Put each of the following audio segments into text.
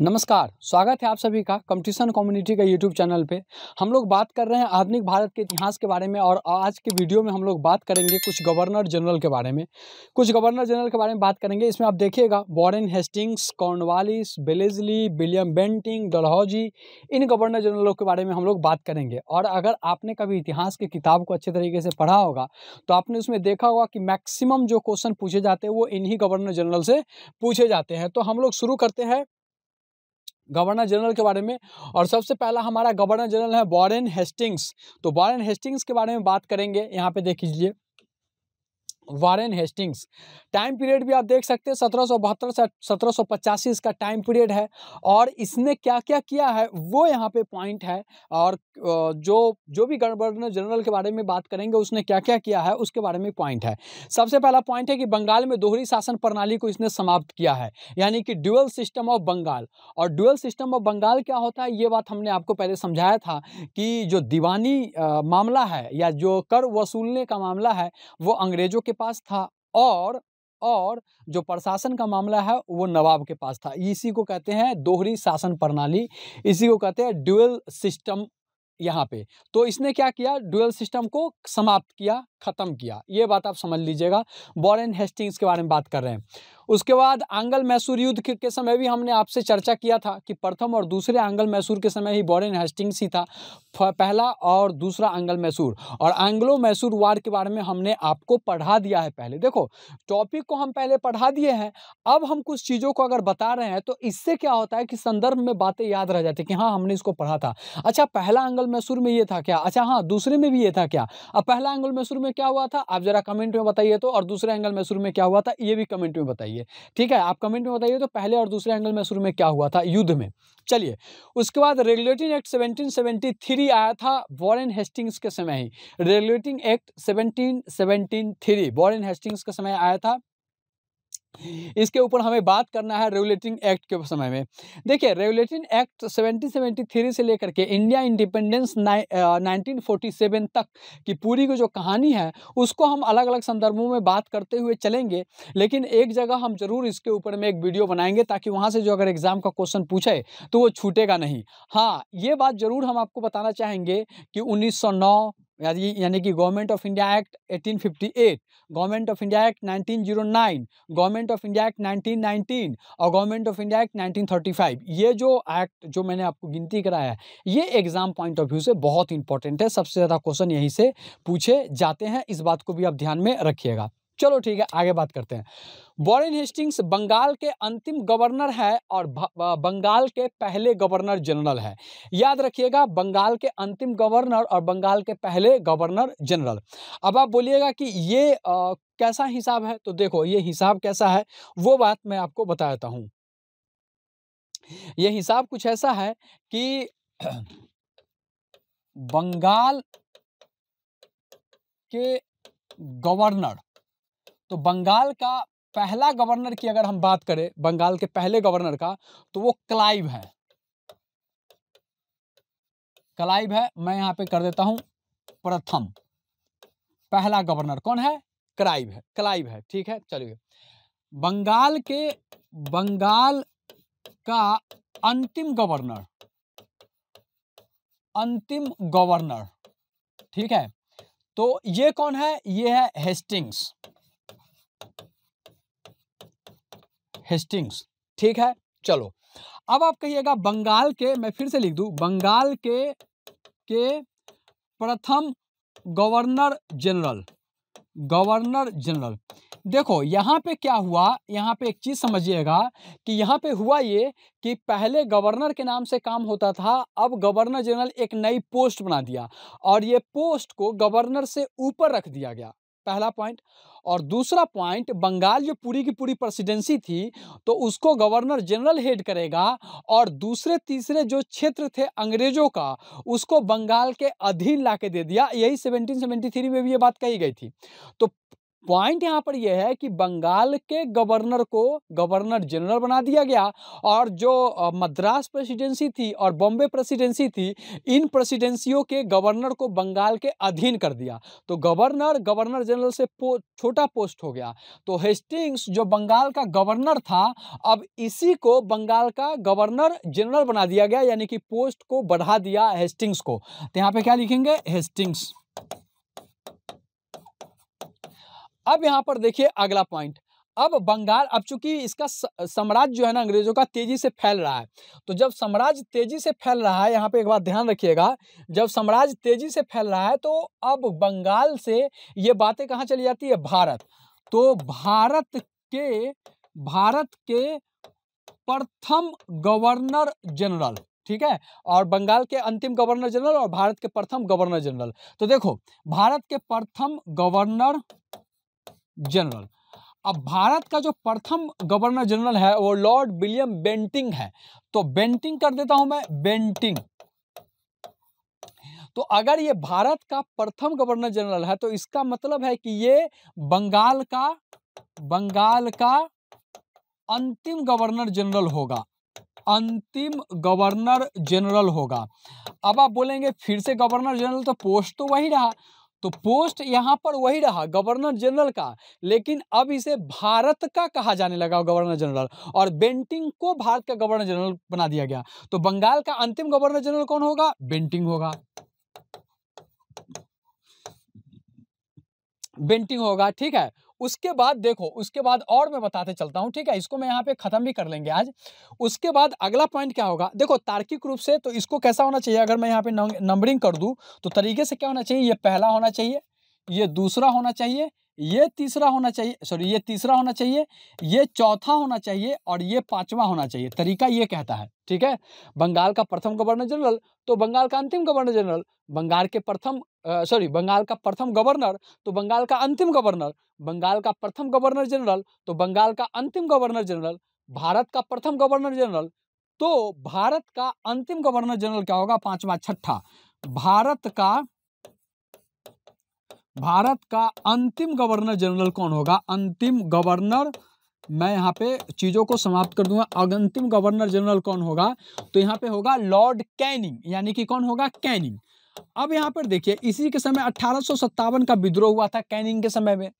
नमस्कार स्वागत है आप सभी का कंपटीशन कम्युनिटी का यूट्यूब चैनल पे हम लोग बात कर रहे हैं आधुनिक भारत के इतिहास के बारे में और आज के वीडियो में हम लोग बात करेंगे कुछ गवर्नर जनरल के बारे में कुछ गवर्नर जनरल के बारे में बात करेंगे इसमें आप देखिएगा Warren Hastings Cornwallis Wellesley William Bentinck Dalhousie इन गवर्नर जनरलों के बारे में हम लोग बात करेंगे और अगर आपने कभी इतिहास की किताब को अच्छे तरीके से पढ़ा होगा तो आपने उसमें देखा होगा कि मैक्सिमम जो क्वेश्चन पूछे जाते हैं वो इन्हीं गवर्नर जनरल से पूछे जाते हैं तो हम लोग शुरू करते हैं गवर्नर जनरल के बारे में और सबसे पहला हमारा गवर्नर जनरल है वॉरेन हेस्टिंग्स तो वॉरेन हेस्टिंग्स के बारे में बात करेंगे यहाँ पे देख लीजिए वारेन हेस्टिंग्स टाइम पीरियड भी आप देख सकते हैं सत्रह से सत्रह सौ पचासी इसका टाइम पीरियड है और इसने क्या क्या किया है वो यहाँ पे पॉइंट है और जो जो भी गवर्नर जनरल के बारे में बात करेंगे उसने क्या क्या किया है उसके बारे में पॉइंट है सबसे पहला पॉइंट है कि बंगाल में दोहरी शासन प्रणाली को इसने समाप्त किया है यानी कि ड्यूअल सिस्टम ऑफ बंगाल और ड्यूअल सिस्टम ऑफ बंगाल क्या होता है ये बात हमने आपको पहले समझाया था कि जो दीवानी मामला है या जो कर वसूलने का मामला है वो अंग्रेज़ों के पास था और और जो प्रशासन का मामला है वो नवाब के पास था इसी को कहते हैं दोहरी शासन प्रणाली इसी को कहते हैं ड्यूअल सिस्टम यहाँ पे तो इसने क्या किया ड्यूअल सिस्टम को समाप्त किया ख़त्म किया ये बात आप समझ लीजिएगा वॉरेन हेस्टिंग्स के बारे में बात कर रहे हैं उसके बाद आंगल मैसूर युद्ध के समय भी हमने आपसे चर्चा किया था कि प्रथम और दूसरे आंगल मैसूर के समय ही वॉरेन हेस्टिंग्स ही था पहला और दूसरा आंगल मैसूर और आंग्लो मैसूर वार के बारे में हमने आपको पढ़ा दिया है पहले देखो टॉपिक को हम पहले पढ़ा दिए हैं अब हम कुछ चीज़ों को अगर बता रहे हैं तो इससे क्या होता है कि संदर्भ में बातें याद रह जाती कि हाँ हमने इसको पढ़ा था अच्छा पहला आंगल मैसूर में ये था क्या अच्छा हाँ दूसरे में भी ये था क्या अब पहला आंगल मैसूर में क्या हुआ था आप जरा कमेंट में बताइए तो और दूसरे एंगल मैसूर में क्या हुआ था ये भी कमेंट में बताइए ठीक है आप कमेंट में बताइए तो पहले और दूसरे एंगल मैसूर में क्या हुआ था युद्ध में चलिए उसके बाद रेगुलेटिंग एक्ट सेवनटीन आया था वॉरन हेस्टिंग्स के समय ही regulating act seventeen 1773 Warren Hastings के समय आया था इसके ऊपर हमें बात करना है रेगुलेटिंग एक्ट के समय में देखिए रेगुलेटिंग एक्ट 1773 से लेकर के India independence nineteen forty seven तक की पूरी की जो कहानी है उसको हम अलग अलग संदर्भों में बात करते हुए चलेंगे लेकिन एक जगह हम ज़रूर इसके ऊपर में एक वीडियो बनाएंगे ताकि वहाँ से जो अगर एग्ज़ाम का क्वेश्चन पूछे तो वो छूटेगा नहीं हाँ ये बात ज़रूर हम आपको बताना चाहेंगे कि उन्नीस यानी कि government of India act 1858 government of India act 1909 government of India act 1919 और गवर्नमेंट ऑफ इंडिया एक्ट 1935 ये जो एक्ट जो मैंने आपको गिनती कराया है ये एग्जाम पॉइंट ऑफ व्यू से बहुत इंपॉर्टेंट है सबसे ज़्यादा क्वेश्चन यहीं से पूछे जाते हैं इस बात को भी आप ध्यान में रखिएगा चलो ठीक है आगे बात करते हैं वॉरेन हेस्टिंग्स बंगाल के अंतिम गवर्नर है और बंगाल के पहले गवर्नर जनरल है याद रखिएगा बंगाल के अंतिम गवर्नर और बंगाल के पहले गवर्नर जनरल अब आप बोलिएगा कि ये आ, कैसा हिसाब है तो देखो ये हिसाब कैसा है वो बात मैं आपको बता देता हूँ ये हिसाब कुछ ऐसा है कि बंगाल के गवर्नर तो बंगाल का पहला गवर्नर की अगर हम बात करें बंगाल के पहले गवर्नर का तो वो क्लाइव है क्लाइव है मैं यहां पे कर देता हूं प्रथम पहला गवर्नर कौन है क्लाइव है क्लाइव है ठीक है चलिए बंगाल के बंगाल का अंतिम गवर्नर अंतिम गवर्नर ठीक है तो ये कौन है ये है हेस्टिंग्स हेस्टिंग्स ठीक है चलो अब आप कहिएगा बंगाल के मैं फिर से लिख दूँ बंगाल के के प्रथम गवर्नर जनरल गवर्नर जनरल देखो यहाँ पे क्या हुआ यहाँ पे एक चीज़ समझिएगा कि यहाँ पे हुआ ये कि पहले गवर्नर के नाम से काम होता था अब गवर्नर जनरल एक नई पोस्ट बना दिया और ये पोस्ट को गवर्नर से ऊपर रख दिया गया पहला पॉइंट और दूसरा पॉइंट बंगाल जो पूरी की पूरी प्रेसिडेंसी थी तो उसको गवर्नर जनरल हेड करेगा और दूसरे तीसरे जो क्षेत्र थे अंग्रेजों का उसको बंगाल के अधीन ला दे दिया यही 1773 में भी ये बात कही गई थी तो पॉइंट यहाँ पर यह है कि बंगाल के गवर्नर को गवर्नर जनरल बना दिया गया और जो मद्रास प्रेसिडेंसी थी और बॉम्बे प्रेसिडेंसी थी इन प्रेसिडेंसियों के गवर्नर को बंगाल के अधीन कर दिया तो गवर्नर गवर्नर जनरल से पो, छोटा पोस्ट हो गया तो हेस्टिंग्स जो बंगाल का गवर्नर था अब इसी को बंगाल का गवर्नर जनरल बना दिया गया यानी कि पोस्ट को बढ़ा दिया हेस्टिंग्स को तो यहाँ पर क्या लिखेंगे हेस्टिंग्स अब यहाँ पर देखिए अगला पॉइंट अब बंगाल अब चूंकि इसका साम्राज्य जो है ना अंग्रेजों का तेजी से फैल रहा है तो जब साम्राज्य तेजी से फैल रहा है यहाँ पे एक बार ध्यान रखिएगा जब साम्राज्य तेजी से फैल रहा है तो अब बंगाल से ये बातें कहाँ चली जाती है भारत तो भारत के भारत के प्रथम गवर्नर जनरल ठीक है और बंगाल के अंतिम गवर्नर जनरल और भारत के प्रथम गवर्नर जनरल तो देखो भारत के प्रथम गवर्नर जनरल अब भारत का जो प्रथम गवर्नर जनरल है वो लॉर्ड विलियम बेंटिंग है तो बेंटिंग कर देता हूं मैं बेंटिंग तो अगर ये भारत का प्रथम गवर्नर जनरल है तो इसका मतलब है कि ये बंगाल का बंगाल का अंतिम गवर्नर जनरल होगा अंतिम गवर्नर जनरल होगा अब आप बोलेंगे फिर से गवर्नर जनरल तो पोस्ट तो वही रहा तो पोस्ट यहाँ पर वही रहा गवर्नर जनरल का लेकिन अब इसे भारत का कहा जाने लगा गवर्नर जनरल और बेंटिंग को भारत का गवर्नर जनरल बना दिया गया तो बंगाल का अंतिम गवर्नर जनरल कौन होगा बेंटिंग होगा बेंटिंग होगा ठीक है उसके बाद देखो उसके बाद और मैं बताते चलता हूँ ठीक है इसको मैं यहाँ पे ख़त्म भी कर लेंगे आज उसके बाद अगला पॉइंट क्या होगा देखो तार्किक रूप से तो इसको कैसा होना चाहिए अगर मैं यहाँ पे नंबरिंग कर दूँ तो तरीके से क्या होना चाहिए ये पहला होना चाहिए ये दूसरा होना चाहिए ये तीसरा होना चाहिए सॉरी ये तीसरा होना चाहिए ये चौथा होना चाहिए और ये पांचवा होना चाहिए तरीका ये कहता है ठीक है बंगाल का प्रथम गवर्नर जनरल तो बंगाल का अंतिम गवर्नर जनरल बंगाल के प्रथम सॉरी बंगाल का प्रथम गवर्नर तो बंगाल का अंतिम गवर्नर बंगाल का प्रथम गवर्नर जनरल तो बंगाल का अंतिम गवर्नर जनरल भारत का प्रथम गवर्नर जनरल तो भारत का अंतिम गवर्नर जनरल क्या होगा पांचवा छठा भारत का भारत का अंतिम गवर्नर जनरल कौन होगा अंतिम गवर्नर मैं यहाँ पे चीज़ों को समाप्त कर दूंगा अंतिम गवर्नर जनरल कौन होगा तो यहाँ पे होगा लॉर्ड कैनिंग यानी कि कौन होगा कैनिंग अब यहाँ पर देखिए इसी के समय अठारह का विद्रोह हुआ था कैनिंग के समय में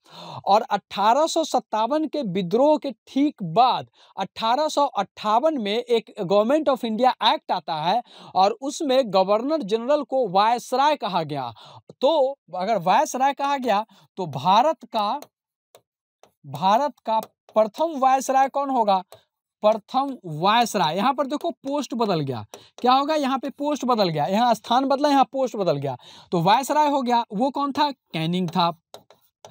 और अठारह के विद्रोह के ठीक बाद अठारह में एक गवर्नमेंट ऑफ इंडिया एक्ट आता है और उसमें गवर्नर जनरल को वायसराय कहा गया तो अगर वायसराय कहा गया तो भारत का भारत का प्रथम वायसराय कौन होगा प्रथम वायसराय यहाँ पर देखो पोस्ट बदल गया क्या होगा यहाँ पे पोस्ट बदल गया यहाँ स्थान बदला यहाँ पोस्ट बदल गया तो वायसराय हो गया वो कौन था कैनिंग था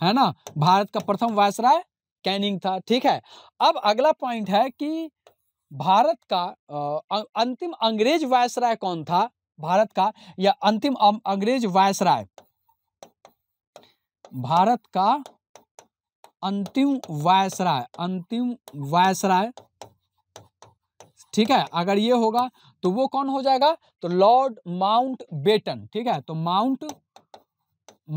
है ना भारत का प्रथम वायसराय कैनिंग था ठीक है अब अगला पॉइंट है कि भारत का अंतिम अंग्रेज वायसराय कौन था भारत का या अंतिम अं-, अंग्रेज वायसराय भारत का अंतिम वायसराय अंतिम वायसराय ठीक है अगर ये होगा तो वो कौन हो जाएगा तो लॉर्ड माउंट बेटन ठीक है तो माउंट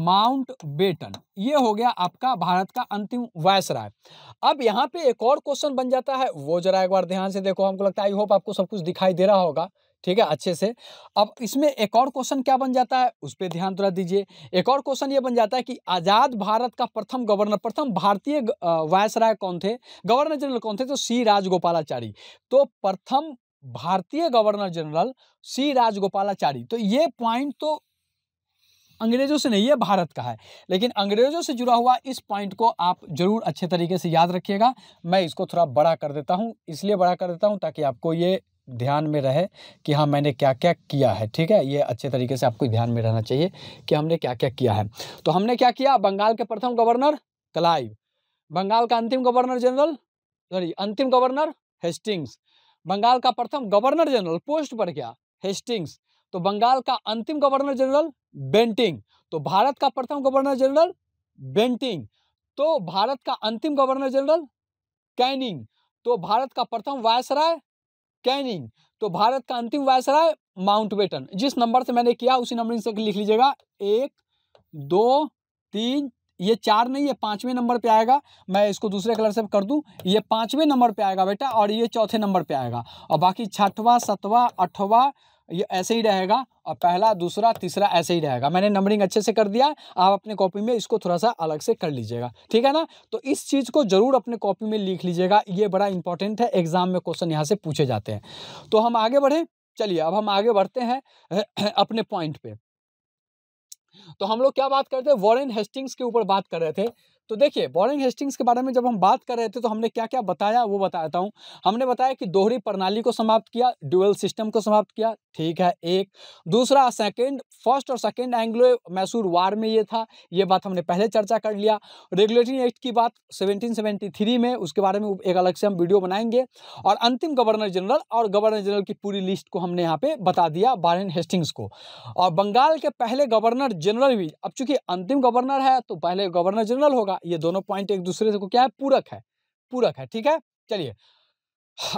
माउंट बेटन ये हो गया आपका भारत का अंतिम वायसराय अब यहाँ पे एक और क्वेश्चन बन जाता है वो जरा एक बार ध्यान से देखो हमको लगता है आई होप आपको सब कुछ दिखाई दे रहा होगा ठीक है अच्छे से अब इसमें एक और क्वेश्चन क्या बन जाता है उस पर ध्यान थोड़ा दीजिए एक और क्वेश्चन ये बन जाता है कि आज़ाद भारत का प्रथम गवर्नर प्रथम भारतीय वायसराय कौन थे गवर्नर जनरल कौन थे तो सी राजगोपालाचारी तो प्रथम भारतीय गवर्नर जनरल सी राजगोपालाचारी तो ये पॉइंट तो अंग्रेजों से नहीं है भारत का है लेकिन अंग्रेजों से जुड़ा हुआ इस पॉइंट को आप जरूर अच्छे तरीके से याद रखिएगा मैं इसको थोड़ा बड़ा कर देता हूँ इसलिए बड़ा कर देता हूँ ताकि आपको ये ध्यान में रहे कि हाँ मैंने क्या क्या किया है ठीक है ये अच्छे तरीके से आपको ध्यान में रहना चाहिए कि हमने क्या क्या किया है तो हमने क्या किया बंगाल के प्रथम गवर्नर क्लाइव बंगाल का अंतिम गवर्नर जनरल सॉरी अंतिम गवर्नर हेस्टिंग्स बंगाल का प्रथम गवर्नर जनरल पोस्ट पर क्या हेस्टिंग्स तो बंगाल का अंतिम गवर्नर जनरल बेंटिंग तो भारत का प्रथम गवर्नर जनरल बेंटिंग तो भारत का अंतिम गवर्नर जनरल कैनिंग तो भारत का प्रथम वायसराय कैनिंग तो भारत का अंतिम वायसराय माउंटबेटन जिस नंबर से मैंने किया उसी नंबर से लिख लीजिएगा एक दो तीन ये चार नहीं ये पाँचवें नंबर पे आएगा मैं इसको दूसरे कलर से कर दूं ये पाँचवें नंबर पे आएगा बेटा और ये चौथे नंबर पे आएगा और बाकी छठवा सतवा अठवा ये ऐसे ही रहेगा और पहला दूसरा तीसरा ऐसे ही रहेगा मैंने नंबरिंग अच्छे से कर दिया आप अपने कॉपी में इसको थोड़ा सा अलग से कर लीजिएगा ठीक है ना तो इस चीज़ को ज़रूर अपने कॉपी में लिख लीजिएगा ये बड़ा इंपॉर्टेंट है एग्ज़ाम में क्वेश्चन यहाँ से पूछे जाते हैं तो हम आगे बढ़ें चलिए अब हम आगे बढ़ते हैं अपने पॉइंट पे तो हम लोग क्या बात करते हैं वॉरेन हेस्टिंग्स के ऊपर बात कर रहे थे तो देखिए वॉरेन हेस्टिंग्स के बारे में जब हम बात कर रहे थे तो हमने क्या क्या बताया वो बताता हूँ हमने बताया कि दोहरी प्रणाली को समाप्त किया ड्यूअल सिस्टम को समाप्त किया ठीक है एक दूसरा सेकेंड फर्स्ट और सेकेंड एंग्लो मैसूर वार में ये था ये बात हमने पहले चर्चा कर लिया रेगुलेटरी एक्ट की बात सेवनटीन में उसके बारे में एक अलग से हम वीडियो बनाएंगे और अंतिम गवर्नर जनरल और गवर्नर जनरल की पूरी लिस्ट को हमने यहाँ पे बता दिया बारन हेस्टिंग्स को और बंगाल के पहले गवर्नर जनरल भी अब चूंकि अंतिम गवर्नर है तो पहले गवर्नर जनरल होगा ये दोनों पॉइंट एक दूसरे से को क्या है पूरक है पूरक है ठीक है चलिए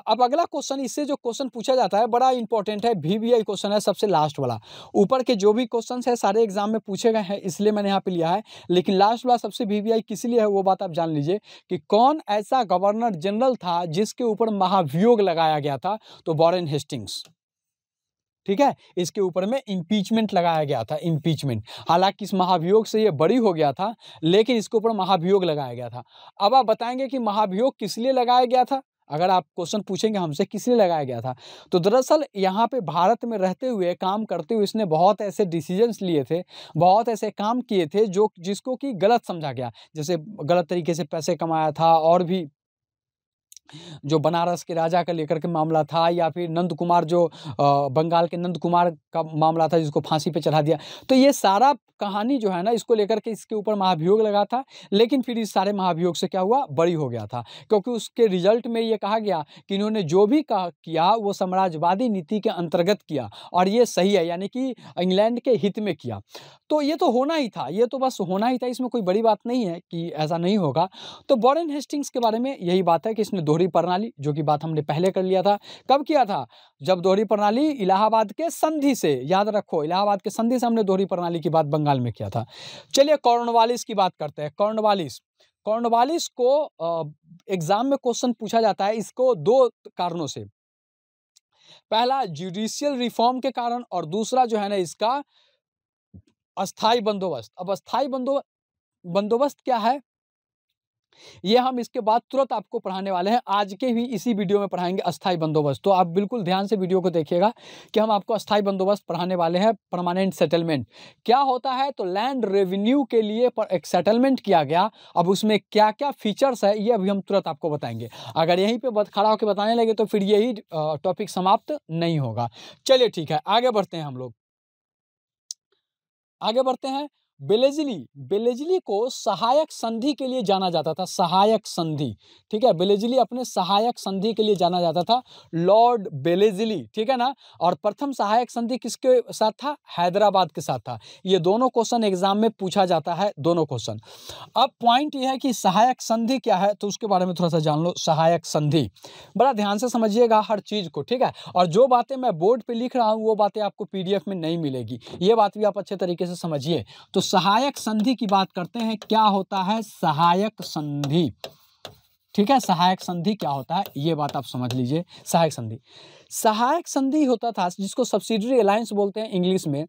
अब अगला क्वेश्चन इससे जो क्वेश्चन पूछा जाता है बड़ा इंपॉर्टेंट है वीवीआई क्वेश्चन है सबसे लास्ट वाला ऊपर के जो भी क्वेश्चंस है सारे एग्जाम में पूछे गए हैं इसलिए मैंने यहाँ पे लिया है लेकिन लास्ट वाला सबसे वीवीआई किस लिए है वो बात आप जान लीजिए कि कौन ऐसा गवर्नर जनरल था जिसके ऊपर महाभियोग लगाया गया था तो वॉरेन हेस्टिंग्स ठीक है इसके ऊपर में इम्पीचमेंट लगाया गया था इम्पीचमेंट हालांकि इस महाभियोग से ये बड़ी हो गया था लेकिन इसके ऊपर महाभियोग लगाया गया था अब आप बताएंगे कि महाभियोग किस लिए लगाया गया था अगर आप क्वेश्चन पूछेंगे हमसे किस लिए लगाया गया था तो दरअसल यहाँ पे भारत में रहते हुए काम करते हुए इसने बहुत ऐसे डिसीजंस लिए थे बहुत ऐसे काम किए थे जो जिसको कि गलत समझा गया जैसे गलत तरीके से पैसे कमाया था और भी जो बनारस के राजा का लेकर के मामला था या फिर नंद कुमार जो बंगाल के नंद कुमार का मामला था जिसको फांसी पे चढ़ा दिया तो ये सारा कहानी जो है ना इसको लेकर के इसके ऊपर महाभियोग लगा था लेकिन फिर इस सारे महाभियोग से क्या हुआ बड़ी हो गया था क्योंकि उसके रिजल्ट में ये कहा गया कि इन्होंने जो भी कहा किया वो साम्राज्यवादी नीति के अंतर्गत किया और ये सही है यानी कि इंग्लैंड के हित में किया तो ये तो होना ही था ये तो बस होना ही था इसमें कोई बड़ी बात नहीं है कि ऐसा नहीं होगा तो बॉरन हेस्टिंग्स के बारे में यही बात है कि इसने दोहरी दोहरी प्रणाली जो कि बात हमने पहले कर लिया था कब किया था जब दोहरी प्रणाली इलाहाबाद के संधि से याद रखो इलाहाबाद के संधि से हमने दोहरी प्रणाली की बात बंगाल में किया था चलिए कॉर्नवालिस की बात करते हैं कॉर्नवालिस कॉर्नवालिस को एग्जाम में क्वेश्चन पूछा जाता है इसको दो कारणों से पहला जुडिशियल रिफॉर्म के कारण और दूसरा जो है ना इसका अस्थाई बंदोबस्त अब अस्थाई बंदोबस्त बंदोबस्त क्या है ये हम इसके बाद तुरंत आपको पढ़ाने वाले हैं आज के ही इसी वीडियो में पढ़ाएंगे अस्थाई बंदोबस्त तो आप बिल्कुल ध्यान से वीडियो को देखिएगा कि हम आपको अस्थाई बंदोबस्त पढ़ाने वाले हैं परमानेंट सेटलमेंट क्या होता है तो लैंड रेवेन्यू के लिए पर एक सेटलमेंट किया गया अब उसमें क्या क्या फीचर्स है ये अभी हम तुरंत आपको बताएंगे अगर यहीं पर खड़ा होकर बताने लगे तो फिर यही टॉपिक समाप्त नहीं होगा चलिए ठीक है आगे बढ़ते हैं हम लोग आगे बढ़ते हैं बेलेजली बेलेजली को सहायक संधि के लिए जाना जाता था सहायक संधि ठीक है बेलेजली अपने सहायक संधि के लिए जाना जाता था लॉर्ड बेलेजली ठीक है ना और प्रथम सहायक संधि किसके साथ था हैदराबाद के साथ था ये दोनों क्वेश्चन एग्जाम में पूछा जाता है दोनों क्वेश्चन अब पॉइंट ये है कि सहायक संधि क्या है तो उसके बारे में थोड़ा सा जान लो सहायक संधि बड़ा ध्यान से समझिएगा हर चीज़ को ठीक है और जो बातें मैं बोर्ड पर लिख रहा हूँ वो बातें आपको पी में नहीं मिलेगी ये बात भी आप अच्छे तरीके से समझिए तो सहायक संधि की बात करते हैं क्या होता है सहायक संधि ठीक है सहायक संधि क्या होता है ये बात आप समझ लीजिए सहायक संधि सहायक संधि होता था जिसको सब्सिडरी अलायंस बोलते हैं इंग्लिश में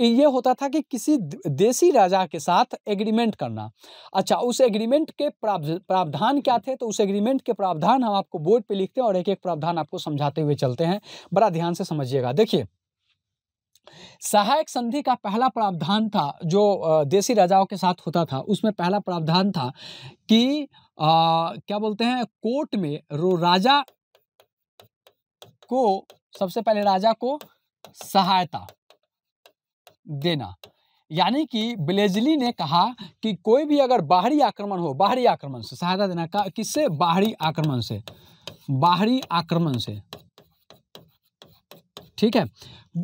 ये होता था कि किसी देसी राजा के साथ एग्रीमेंट करना अच्छा उस एग्रीमेंट के प्रावधान क्या थे तो उस एग्रीमेंट के प्रावधान हम आपको बोर्ड पे लिखते हैं और एक एक प्रावधान आपको समझाते हुए चलते हैं बड़ा ध्यान से समझिएगा देखिए सहायक संधि का पहला प्रावधान था जो देसी राजाओं के साथ होता था उसमें पहला प्रावधान था कि आ, क्या बोलते हैं कोर्ट में रो राजा को सबसे पहले राजा को सहायता देना यानी कि ब्लेजली ने कहा कि कोई भी अगर बाहरी आक्रमण हो बाहरी आक्रमण से सहायता देना का किससे बाहरी आक्रमण से बाहरी आक्रमण से ठीक है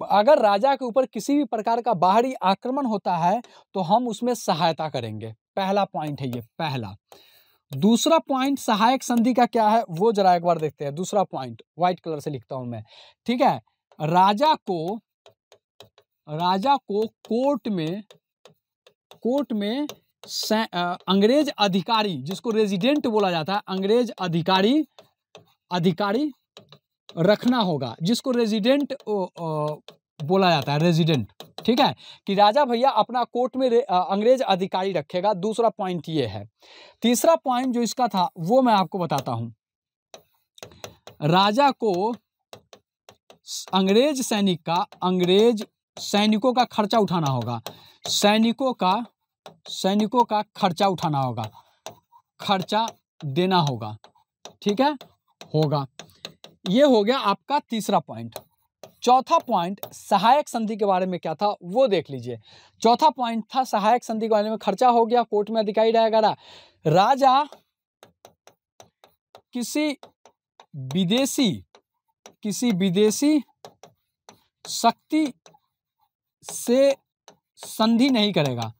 अगर राजा के ऊपर किसी भी प्रकार का बाहरी आक्रमण होता है तो हम उसमें सहायता करेंगे पहला पॉइंट है ये पहला दूसरा पॉइंट सहायक संधि का क्या है वो जरा एक बार देखते हैं दूसरा पॉइंट व्हाइट कलर से लिखता हूं मैं ठीक है राजा को राजा को कोर्ट में कोर्ट में अंग्रेज अधिकारी जिसको रेजिडेंट बोला जाता है अंग्रेज अधिकारी अधिकारी रखना होगा जिसको रेजिडेंट बोला जाता है रेजिडेंट ठीक है कि राजा भैया अपना कोर्ट में अंग्रेज अधिकारी रखेगा दूसरा पॉइंट ये है तीसरा पॉइंट जो इसका था वो मैं आपको बताता हूं राजा को अंग्रेज सैनिक का अंग्रेज सैनिकों का खर्चा उठाना होगा सैनिकों का सैनिकों का खर्चा उठाना होगा खर्चा देना होगा ठीक है होगा ये हो गया आपका तीसरा पॉइंट चौथा पॉइंट सहायक संधि के बारे में क्या था वो देख लीजिए चौथा पॉइंट था सहायक संधि के बारे में खर्चा हो गया कोर्ट में अधिकारी रहेगा राजा किसी विदेशी किसी विदेशी शक्ति से संधि नहीं करेगा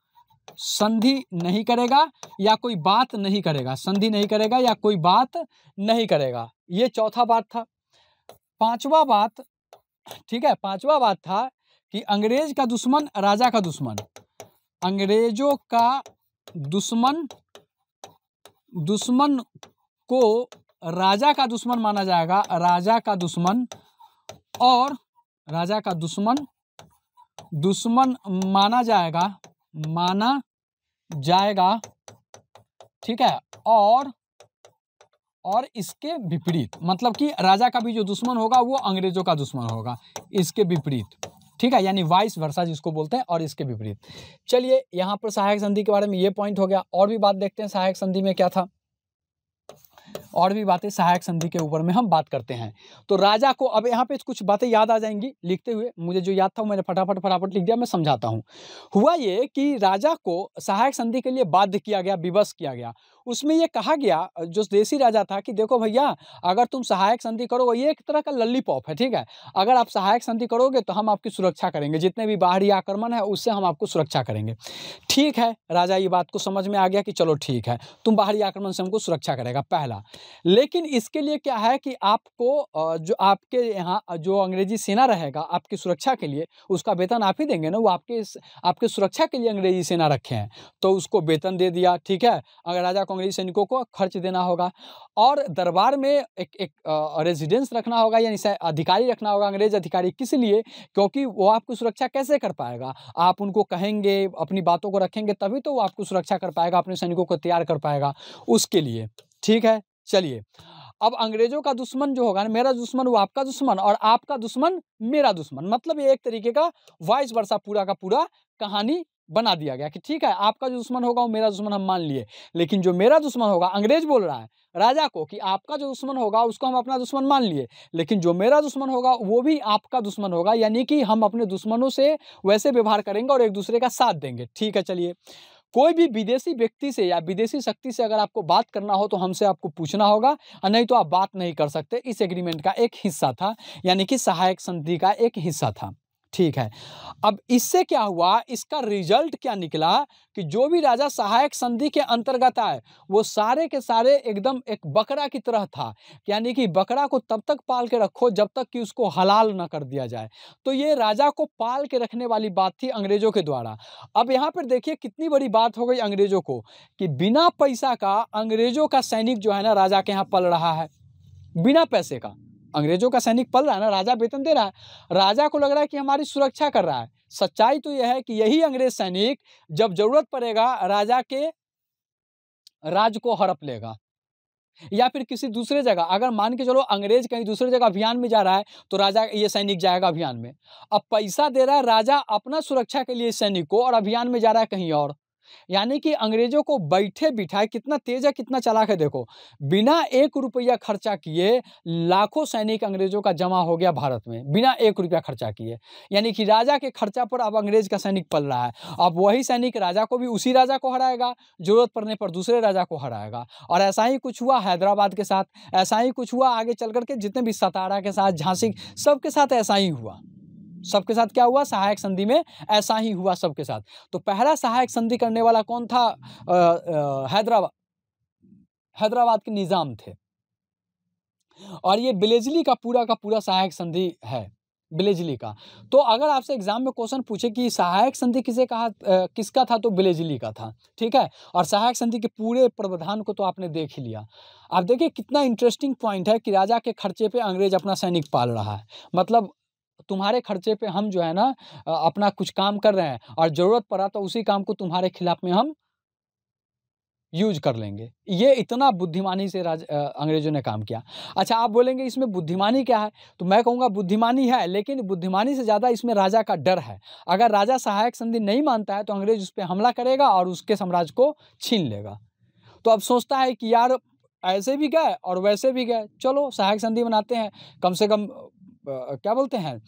संधि नहीं करेगा या कोई बात नहीं करेगा संधि नहीं करेगा या कोई बात नहीं करेगा ये चौथा बात था पांचवा बात ठीक है पांचवा बात था कि अंग्रेज का दुश्मन राजा का दुश्मन अंग्रेजों का दुश्मन दुश्मन को राजा का दुश्मन माना जाएगा राजा का दुश्मन और राजा का दुश्मन दुश्मन माना जाएगा माना जाएगा ठीक है और और इसके विपरीत मतलब कि राजा का भी जो दुश्मन होगा वो अंग्रेजों का दुश्मन होगा इसके विपरीत ठीक है यानी वाइस वर्षा जिसको बोलते हैं और इसके विपरीत चलिए यहाँ पर सहायक संधि के बारे में ये पॉइंट हो गया और भी बात देखते हैं सहायक संधि में क्या था और भी बातें सहायक संधि के ऊपर में हम बात करते हैं तो राजा को अब यहाँ पे कुछ बातें याद आ जाएंगी लिखते हुए मुझे जो याद था वो मैंने फटाफट फटाफट लिख दिया मैं समझाता हूँ हुआ ये कि राजा को सहायक संधि के लिए बाध्य किया गया विवश किया गया उसमें ये कहा गया जो देसी राजा था कि देखो भैया अगर तुम सहायक संधि करोगे ये एक तरह का पॉप है ठीक है अगर आप सहायक संधि करोगे तो हम आपकी सुरक्षा करेंगे जितने भी बाहरी आक्रमण है उससे हम आपको सुरक्षा करेंगे ठीक है राजा ये बात को समझ में आ गया कि चलो ठीक है तुम बाहरी आक्रमण से हमको सुरक्षा करेगा पहला लेकिन इसके लिए क्या है कि आपको जो आपके यहाँ जो अंग्रेजी सेना रहेगा आपकी सुरक्षा के लिए उसका वेतन आप ही देंगे ना वो आपके आपके सुरक्षा के लिए अंग्रेजी सेना रखे हैं तो उसको वेतन दे दिया ठीक है अगर राजा को कांग्रेस सैनिकों को खर्च देना होगा और दरबार में एक एक रेजिडेंस रखना होगा यानी अधिकारी रखना होगा अंग्रेज अधिकारी किस लिए क्योंकि वो आपको सुरक्षा कैसे कर पाएगा आप उनको कहेंगे अपनी बातों को रखेंगे तभी तो वो आपको सुरक्षा कर पाएगा अपने सैनिकों को तैयार कर पाएगा उसके लिए ठीक है चलिए अब अंग्रेजों का दुश्मन जो होगा ना मेरा दुश्मन वो आपका दुश्मन और आपका दुश्मन मेरा दुश्मन मतलब ये एक तरीके का वाइस वर्षा पूरा का पूरा कहानी बना दिया गया कि ठीक है आपका जो दुश्मन होगा वो मेरा दुश्मन हम मान लिए लेकिन जो मेरा दुश्मन होगा अंग्रेज बोल रहा है राजा को कि आपका जो दुश्मन होगा उसको हम अपना दुश्मन मान लिए लेकिन जो मेरा दुश्मन होगा वो भी आपका दुश्मन होगा यानी कि हम अपने दुश्मनों से वैसे व्यवहार करेंगे और एक दूसरे का साथ देंगे ठीक है चलिए कोई भी विदेशी व्यक्ति से या विदेशी शक्ति से अगर आपको बात करना हो तो हमसे आपको पूछना होगा नहीं तो आप बात नहीं कर सकते इस एग्रीमेंट का एक हिस्सा था यानी कि सहायक संधि का एक हिस्सा था ठीक है अब इससे क्या हुआ इसका रिजल्ट क्या निकला कि जो भी राजा सहायक संधि के अंतर्गत आए वो सारे के सारे एकदम एक बकरा की तरह था यानी कि बकरा को तब तक पाल के रखो जब तक कि उसको हलाल ना कर दिया जाए तो ये राजा को पाल के रखने वाली बात थी अंग्रेज़ों के द्वारा अब यहाँ पर देखिए कितनी बड़ी बात हो गई अंग्रेज़ों को कि बिना पैसा का अंग्रेज़ों का सैनिक जो है ना राजा के यहाँ पल रहा है बिना पैसे का अंग्रेजों का सैनिक पल रहा है ना राजा वेतन दे रहा है राजा को लग रहा है कि हमारी सुरक्षा कर रहा है सच्चाई तो यह है कि यही अंग्रेज सैनिक जब जरूरत पड़ेगा राजा के राज को हड़प लेगा या फिर किसी दूसरे जगह अगर मान के चलो अंग्रेज कहीं दूसरे जगह अभियान में जा रहा है तो राजा ये सैनिक जाएगा अभियान में अब पैसा दे रहा है राजा अपना सुरक्षा के लिए सैनिक को और अभियान में जा रहा है कहीं और यानी कि अंग्रेजों को बैठे बिठाए कितना तेज है कितना चलाक है देखो बिना एक रुपया खर्चा किए लाखों सैनिक अंग्रेजों का जमा हो गया भारत में बिना एक रुपया खर्चा किए यानी कि राजा के खर्चा पर अब अंग्रेज का सैनिक पल रहा है अब वही सैनिक राजा को भी उसी राजा को हराएगा जरूरत पड़ने पर दूसरे राजा को हराएगा और ऐसा ही कुछ हुआ हैदराबाद के साथ ऐसा ही कुछ हुआ आगे चल करके जितने भी सतारा के साथ झांसी सबके साथ ऐसा ही हुआ सबके साथ क्या हुआ सहायक संधि में ऐसा ही हुआ सबके साथ तो पहला सहायक संधि करने वाला कौन था हैदराबाद हैदराबाद के निज़ाम थे और ये बिलेजली का पूरा का पूरा सहायक संधि है बिलेजली का तो अगर आपसे एग्जाम में क्वेश्चन पूछे कि सहायक संधि किसे कहा किसका था तो बिलेजली का था ठीक है और सहायक संधि के पूरे प्रावधान को तो आपने देख ही लिया आप देखिए कितना इंटरेस्टिंग पॉइंट है कि राजा के खर्चे पे अंग्रेज अपना सैनिक पाल रहा है मतलब तुम्हारे खर्चे पे हम जो है ना अपना कुछ काम कर रहे हैं और ज़रूरत पड़ा तो उसी काम को तुम्हारे खिलाफ में हम यूज कर लेंगे ये इतना बुद्धिमानी से राज अंग्रेजों ने काम किया अच्छा आप बोलेंगे इसमें बुद्धिमानी क्या है तो मैं कहूँगा बुद्धिमानी है लेकिन बुद्धिमानी से ज़्यादा इसमें राजा का डर है अगर राजा सहायक संधि नहीं मानता है तो अंग्रेज उस पर हमला करेगा और उसके साम्राज्य को छीन लेगा तो अब सोचता है कि यार ऐसे भी गए और वैसे भी गए चलो सहायक संधि बनाते हैं कम से कम क्या बोलते हैं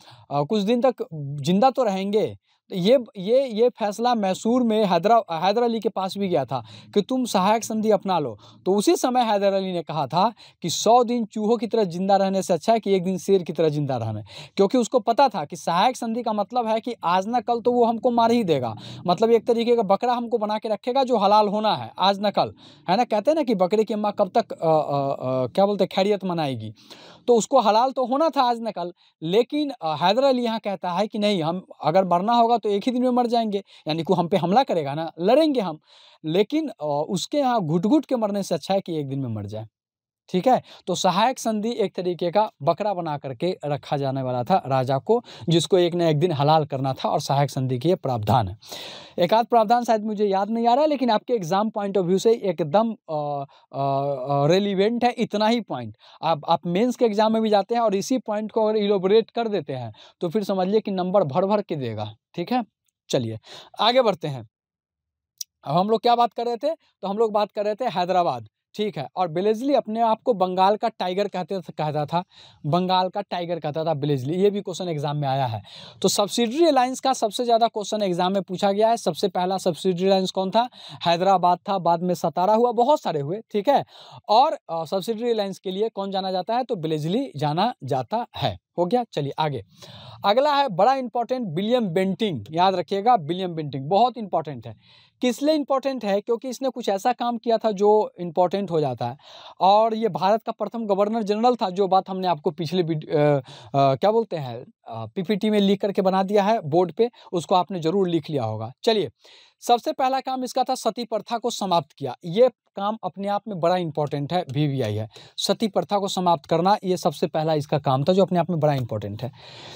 कुछ दिन तक जिंदा तो रहेंगे ये ये ये फैसला मैसूर में हैदरा हैदर अली के पास भी गया था कि तुम सहायक संधि अपना लो तो उसी समय हैदर अली ने कहा था कि सौ दिन चूहों की तरह जिंदा रहने से अच्छा है कि एक दिन शेर की तरह जिंदा रहने क्योंकि उसको पता था कि सहायक संधि का मतलब है कि आज ना कल तो वो हमको मार ही देगा मतलब एक तरीके का बकरा हमको बना के रखेगा जो हलाल होना है आज न कल है ना कहते हैं ना कि बकरे की अम्मा कब तक आ, आ, आ, क्या बोलते खैरियत मनाएगी तो उसको हलाल तो होना था आज न कल लेकिन हैदर अली यहाँ कहता है कि नहीं हम अगर मरना होगा तो एक ही दिन में मर जाएंगे यानी को हम पे हमला करेगा ना लड़ेंगे हम लेकिन उसके यहाँ घुट घुट के मरने से अच्छा है कि एक दिन में मर जाए ठीक है तो सहायक संधि एक तरीके का बकरा बना करके रखा जाने वाला था राजा को जिसको एक न एक दिन हलाल करना था और सहायक संधि के प्रावधान है एक आध प्रावधान शायद मुझे याद नहीं आ रहा है लेकिन आपके एग्जाम पॉइंट ऑफ व्यू से एकदम रेलिवेंट है इतना ही पॉइंट आप आप मेंस के एग्जाम में भी जाते हैं और इसी पॉइंट को अगर इलोबरेट कर देते हैं तो फिर समझिए कि नंबर भर भर के देगा ठीक है चलिए आगे बढ़ते हैं अब हम लोग क्या बात कर रहे थे तो हम लोग बात कर रहे थे हैदराबाद ठीक है और बिलेजली अपने आप को बंगाल का टाइगर कहते कहता था बंगाल का टाइगर कहता था बिलेजली ये भी क्वेश्चन एग्जाम में आया है तो सब्सिडरी अलायंस का सबसे ज़्यादा क्वेश्चन एग्जाम में पूछा गया है सबसे पहला सब्सिडरी अलायंस कौन था हैदराबाद था बाद में सतारा हुआ बहुत सारे हुए ठीक है और सब्सिडरी अलायंस के लिए कौन जाना जाता है तो बिलेजली जाना जाता है हो गया चलिए आगे अगला है बड़ा इंपॉर्टेंट विलियम बेंटिंग याद रखिएगा विलियम बेंटिंग बहुत इंपॉर्टेंट है किस लिए इंपॉर्टेंट है क्योंकि इसने कुछ ऐसा काम किया था जो इंपॉर्टेंट हो जाता है और ये भारत का प्रथम गवर्नर जनरल था जो बात हमने आपको पिछले आ, आ, क्या बोलते हैं पीपीटी में लिख करके बना दिया है बोर्ड पे उसको आपने ज़रूर लिख लिया होगा चलिए सबसे पहला काम इसका था सती प्रथा को समाप्त किया ये काम अपने आप में बड़ा इंपॉर्टेंट है वीवीआई है सती प्रथा को समाप्त करना ये सबसे पहला इसका काम था जो अपने आप में बड़ा इंपॉर्टेंट है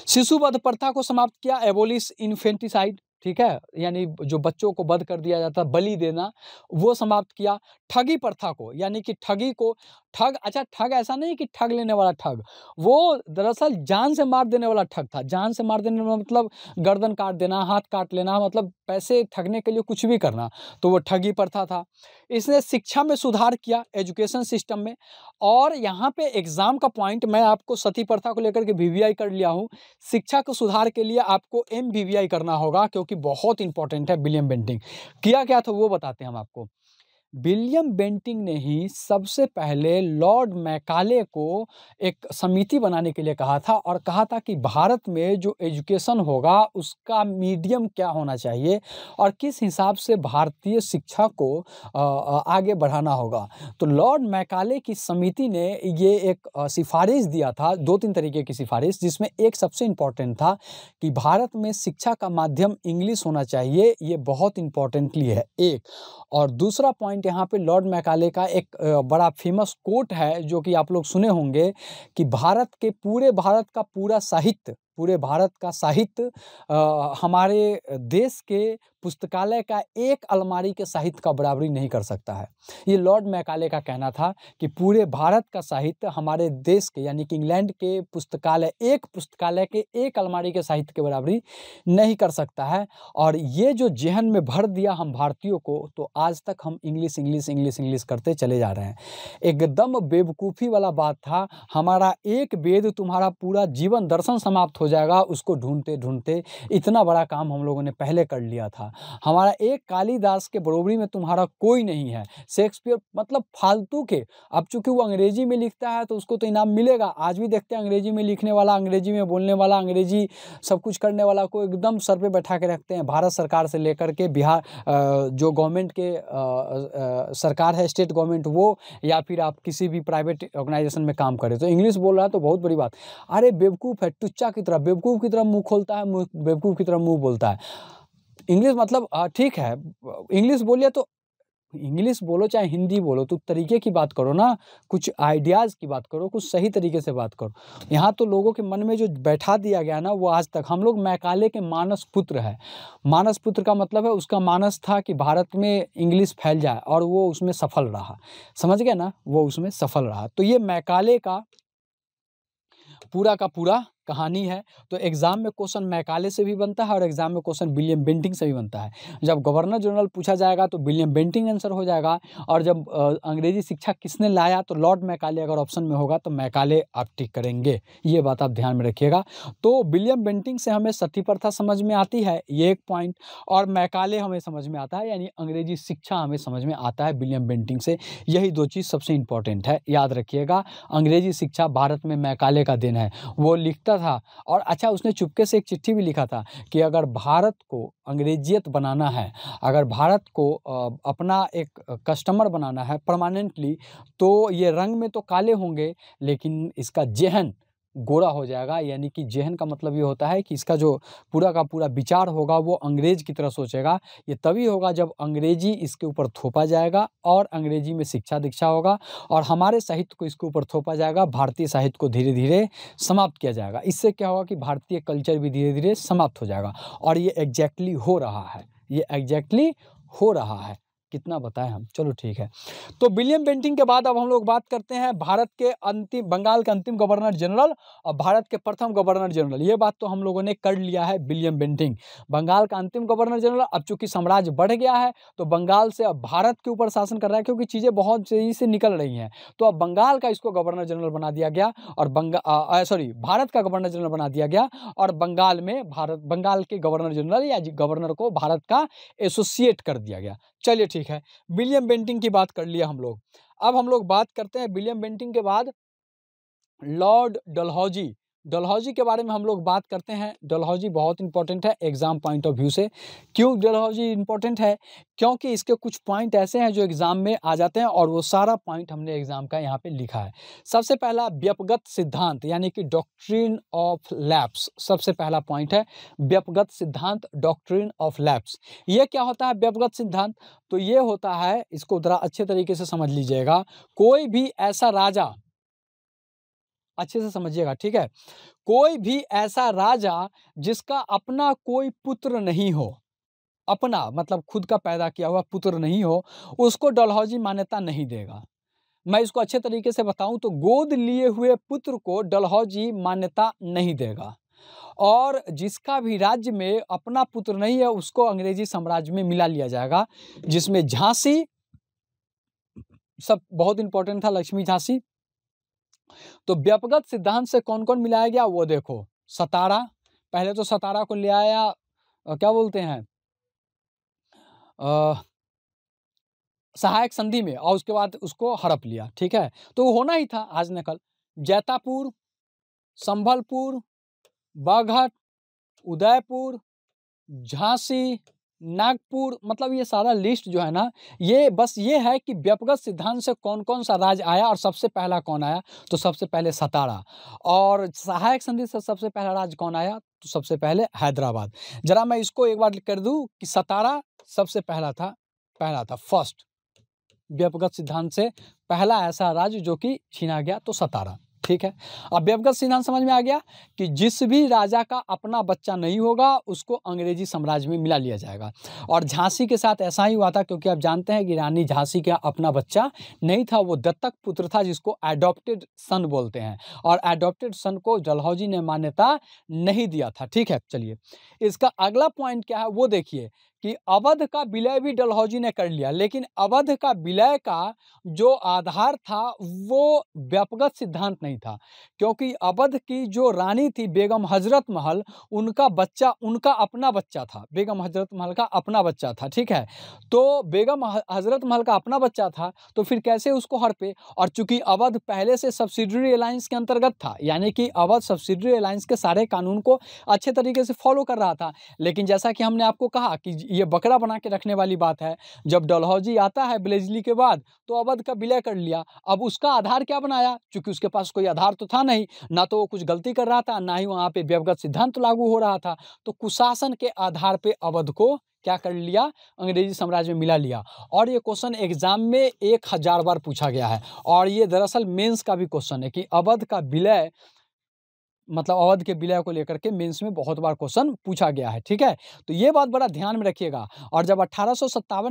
शिशु प्रथा को समाप्त किया एबोलिस इन्फेंटिसाइड ठीक है यानी जो बच्चों को बध कर दिया जाता बलि देना वो समाप्त किया ठगी प्रथा को यानी कि ठगी को ठग अच्छा ठग ऐसा नहीं कि ठग लेने वाला ठग वो दरअसल जान से मार देने वाला ठग था जान से मार देने वाला मतलब गर्दन काट देना हाथ काट लेना मतलब पैसे ठगने के लिए कुछ भी करना तो वो ठगी प्रथा था इसने शिक्षा में सुधार किया एजुकेशन सिस्टम में और यहाँ पे एग्ज़ाम का पॉइंट मैं आपको सती प्रथा को लेकर के वी कर लिया हूँ शिक्षा को सुधार के लिए आपको एम करना होगा क्योंकि बहुत इंपॉर्टेंट है विलियम बेंटिंग किया क्या था वो बताते हैं हम आपको विलियम बेंटिंग ने ही सबसे पहले लॉर्ड मैकाले को एक समिति बनाने के लिए कहा था और कहा था कि भारत में जो एजुकेशन होगा उसका मीडियम क्या होना चाहिए और किस हिसाब से भारतीय शिक्षा को आगे बढ़ाना होगा तो लॉर्ड मैकाले की समिति ने ये एक सिफारिश दिया था दो तीन तरीके की सिफारिश जिसमें एक सबसे इम्पॉर्टेंट था कि भारत में शिक्षा का माध्यम इंग्लिश होना चाहिए ये बहुत इम्पॉर्टेंटली है एक और दूसरा पॉइंट पॉइंट यहाँ पे लॉर्ड मैकाले का एक बड़ा फेमस कोट है जो कि आप लोग सुने होंगे कि भारत के पूरे भारत का पूरा साहित्य पूरे भारत का साहित्य हमारे देश के पुस्तकालय का एक अलमारी के साहित्य का बराबरी नहीं कर सकता है ये लॉर्ड मैकाले का कहना था कि पूरे भारत का साहित्य हमारे देश के यानी कि इंग्लैंड के पुस्तकालय एक पुस्तकालय के एक अलमारी के साहित्य के बराबरी नहीं कर सकता है और ये जो जहन में भर दिया हम भारतीयों को तो आज तक हम इंग्लिश इंग्लिश इंग्लिश इंग्लिश करते चले जा रहे हैं एकदम बेवकूफ़ी वाला बात था हमारा एक वेद तुम्हारा पूरा जीवन दर्शन समाप्त हो जाएगा उसको ढूंढते ढूंढते इतना बड़ा काम हम लोगों ने पहले कर लिया था हमारा एक कालीदास के बरोबरी में तुम्हारा कोई नहीं है शेक्सपियर मतलब फालतू के अब चूंकि वो अंग्रेजी में लिखता है तो उसको तो इनाम मिलेगा आज भी देखते हैं अंग्रेजी में लिखने वाला अंग्रेजी में बोलने वाला अंग्रेजी सब कुछ करने वाला को एकदम सर पर बैठा के रखते हैं भारत सरकार से लेकर के बिहार जो गवर्नमेंट के सरकार है स्टेट गवर्नमेंट वो या फिर आप किसी भी प्राइवेट ऑर्गेनाइजेशन में काम करें तो इंग्लिश बोल रहा है तो बहुत बड़ी बात अरे बेवकूफ़ है टुच्चा की तरह बेवकूफ़ की तरह मुँह खोलता है बेवकूफ़ की तरह मुँह बोलता है इंग्लिश मतलब हाँ, ठीक है इंग्लिश बोलिए तो इंग्लिश बोलो चाहे हिंदी बोलो तो तरीके की बात करो ना कुछ आइडियाज़ की बात करो कुछ सही तरीके से बात करो यहाँ तो लोगों के मन में जो बैठा दिया गया ना वो आज तक हम लोग मैकाले के मानस पुत्र है मानस पुत्र का मतलब है उसका मानस था कि भारत में इंग्लिश फैल जाए और वो उसमें सफल रहा समझ गए ना वो उसमें सफल रहा तो ये मैकाले का पूरा का पूरा कहानी है तो एग्ज़ाम में क्वेश्चन मैकाले से भी बनता है और एग्ज़ाम में क्वेश्चन विलियम बेंटिंग से भी बनता है जब गवर्नर जनरल पूछा जाएगा तो विलियम बेंटिंग आंसर हो जाएगा और जब अंग्रेजी शिक्षा किसने लाया तो लॉर्ड मैकाले अगर ऑप्शन में होगा तो मैकाले आप टिक करेंगे ये बात आप ध्यान में रखिएगा तो विलियम बेंटिंग से हमें सती प्रथा समझ में आती है ये एक पॉइंट और मैकाले हमें समझ में आता है यानी अंग्रेजी शिक्षा हमें समझ में आता है विलियम बेंटिंग से यही दो चीज़ सबसे इंपॉर्टेंट है याद रखिएगा अंग्रेजी शिक्षा भारत में मैकाले का दिन है वो लिखता था और अच्छा उसने चुपके से एक चिट्ठी भी लिखा था कि अगर भारत को अंग्रेजियत बनाना है अगर भारत को अपना एक कस्टमर बनाना है परमानेंटली तो ये रंग में तो काले होंगे लेकिन इसका जहन गोरा हो जाएगा यानी कि जहन का मतलब ये होता है कि इसका जो पूरा का पूरा विचार होगा वो अंग्रेज की तरह सोचेगा ये तभी होगा जब अंग्रेजी इसके ऊपर थोपा जाएगा और अंग्रेजी में शिक्षा दीक्षा होगा और हमारे साहित्य को इसके ऊपर थोपा जाएगा भारतीय साहित्य को धीरे धीरे समाप्त किया जाएगा इससे क्या होगा कि भारतीय कल्चर भी धीरे धीरे समाप्त हो जाएगा और ये एग्जैक्टली हो रहा है ये एग्जैक्टली हो रहा है कितना बताएं हम चलो ठीक है तो विलियम बेंटिंग के बाद अब हम लोग बात करते हैं भारत के अंतिम बंगाल के अंतिम गवर्नर जनरल और भारत के प्रथम गवर्नर जनरल ये बात तो हम लोगों ने कर लिया है विलियम बेंटिंग बंगाल का अंतिम गवर्नर जनरल अब चूंकि साम्राज्य बढ़ गया है तो बंगाल से अब भारत के ऊपर शासन कर रहा है क्योंकि चीज़ें बहुत तेज़ी से निकल रही हैं तो अब बंगाल का इसको गवर्नर जनरल बना दिया गया और बंगा सॉरी भारत का गवर्नर जनरल बना दिया गया और बंगाल में भारत बंगाल के गवर्नर जनरल या गवर्नर को भारत का एसोसिएट कर दिया गया चलिए ठीक ठीक है विलियम बेंटिंग की बात कर लिया हम लोग अब हम लोग बात करते हैं विलियम बेंटिंग के बाद लॉर्ड डलहौजी डलहौजी के बारे में हम लोग बात करते हैं डलहौजी बहुत इंपॉर्टेंट है एग्ज़ाम पॉइंट ऑफ व्यू से क्यों डलहौजी इंपॉर्टेंट है क्योंकि इसके कुछ पॉइंट ऐसे हैं जो एग्ज़ाम में आ जाते हैं और वो सारा पॉइंट हमने एग्ज़ाम का यहाँ पे लिखा है सबसे पहला व्यपगत सिद्धांत यानी कि डॉक्ट्रीन ऑफ लैप्स सबसे पहला पॉइंट है व्यपगत सिद्धांत डॉक्ट्रीन ऑफ लैप्स ये क्या होता है व्यपगत सिद्धांत तो ये होता है इसको ज़रा अच्छे तरीके से समझ लीजिएगा कोई भी ऐसा राजा अच्छे से समझिएगा ठीक है कोई भी ऐसा राजा जिसका अपना कोई पुत्र नहीं हो अपना मतलब खुद का पैदा किया हुआ पुत्र नहीं हो उसको डलहौजी मान्यता नहीं देगा मैं इसको अच्छे तरीके से बताऊं तो गोद लिए हुए पुत्र को डलहौजी मान्यता नहीं देगा और जिसका भी राज्य में अपना पुत्र नहीं है उसको अंग्रेजी साम्राज्य में मिला लिया जाएगा जिसमें झांसी सब बहुत इंपॉर्टेंट था लक्ष्मी झांसी तो व्यापगत सिद्धांत से कौन कौन मिलाया गया वो देखो सतारा पहले तो सतारा को ले आया क्या बोलते हैं सहायक संधि में और उसके बाद उसको हड़प लिया ठीक है तो होना ही था आज न कल जैतापुर संभलपुर बाघट उदयपुर झांसी नागपुर मतलब ये सारा लिस्ट जो है ना ये बस ये है कि व्यपगत सिद्धांत से कौन कौन सा राज आया और सबसे पहला कौन आया तो सबसे पहले सतारा और सहायक संधि से सबसे पहला राज कौन आया तो सबसे पहले हैदराबाद जरा मैं इसको एक बार कर दूँ कि सतारा सबसे पहला था पहला था फर्स्ट व्यपगत सिद्धांत से पहला ऐसा राज्य जो कि छीना गया तो सतारा ठीक है अब व्यवगत सिद्धांत समझ में आ गया कि जिस भी राजा का अपना बच्चा नहीं होगा उसको अंग्रेजी साम्राज्य में मिला लिया जाएगा और झांसी के साथ ऐसा ही हुआ था क्योंकि आप जानते हैं कि रानी झांसी का अपना बच्चा नहीं था वो दत्तक पुत्र था जिसको एडॉप्टेड सन बोलते हैं और एडॉप्टेड सन को डलहौजी ने मान्यता नहीं दिया था ठीक है चलिए इसका अगला पॉइंट क्या है वो देखिए कि अवध का विलय भी डलहौजी ने कर लिया लेकिन अवध का विलय का जो आधार था वो व्यापगत सिद्धांत नहीं था क्योंकि अवध की जो रानी थी बेगम हजरत महल उनका बच्चा उनका अपना बच्चा था बेगम हजरत महल का अपना बच्चा था ठीक है तो बेगम हजरत महल का अपना बच्चा था तो फिर कैसे उसको हर पे और चूंकि अवध पहले से सब्सिडरी अलायंस के अंतर्गत था यानी कि अवध सब्सिडरी अलायंस के सारे कानून को अच्छे तरीके से फॉलो कर रहा था लेकिन जैसा कि हमने आपको कहा कि ये बकरा बना के रखने वाली बात है जब डलहौजी आता है ब्लेजली के बाद तो अवध का विलय कर लिया अब उसका आधार क्या बनाया क्योंकि उसके पास कोई आधार तो था नहीं ना तो वो कुछ गलती कर रहा था ना ही वहाँ पे व्यवगत सिद्धांत लागू हो रहा था तो कुशासन के आधार पर अवध को क्या कर लिया अंग्रेजी साम्राज्य में मिला लिया और ये क्वेश्चन एग्जाम में एक हज़ार बार पूछा गया है और ये दरअसल मेंस का भी क्वेश्चन है कि अवध का विलय मतलब अवध के विलय को लेकर के मेंस में बहुत बार क्वेश्चन पूछा गया है ठीक है तो ये बात बड़ा ध्यान में रखिएगा और जब अट्ठारह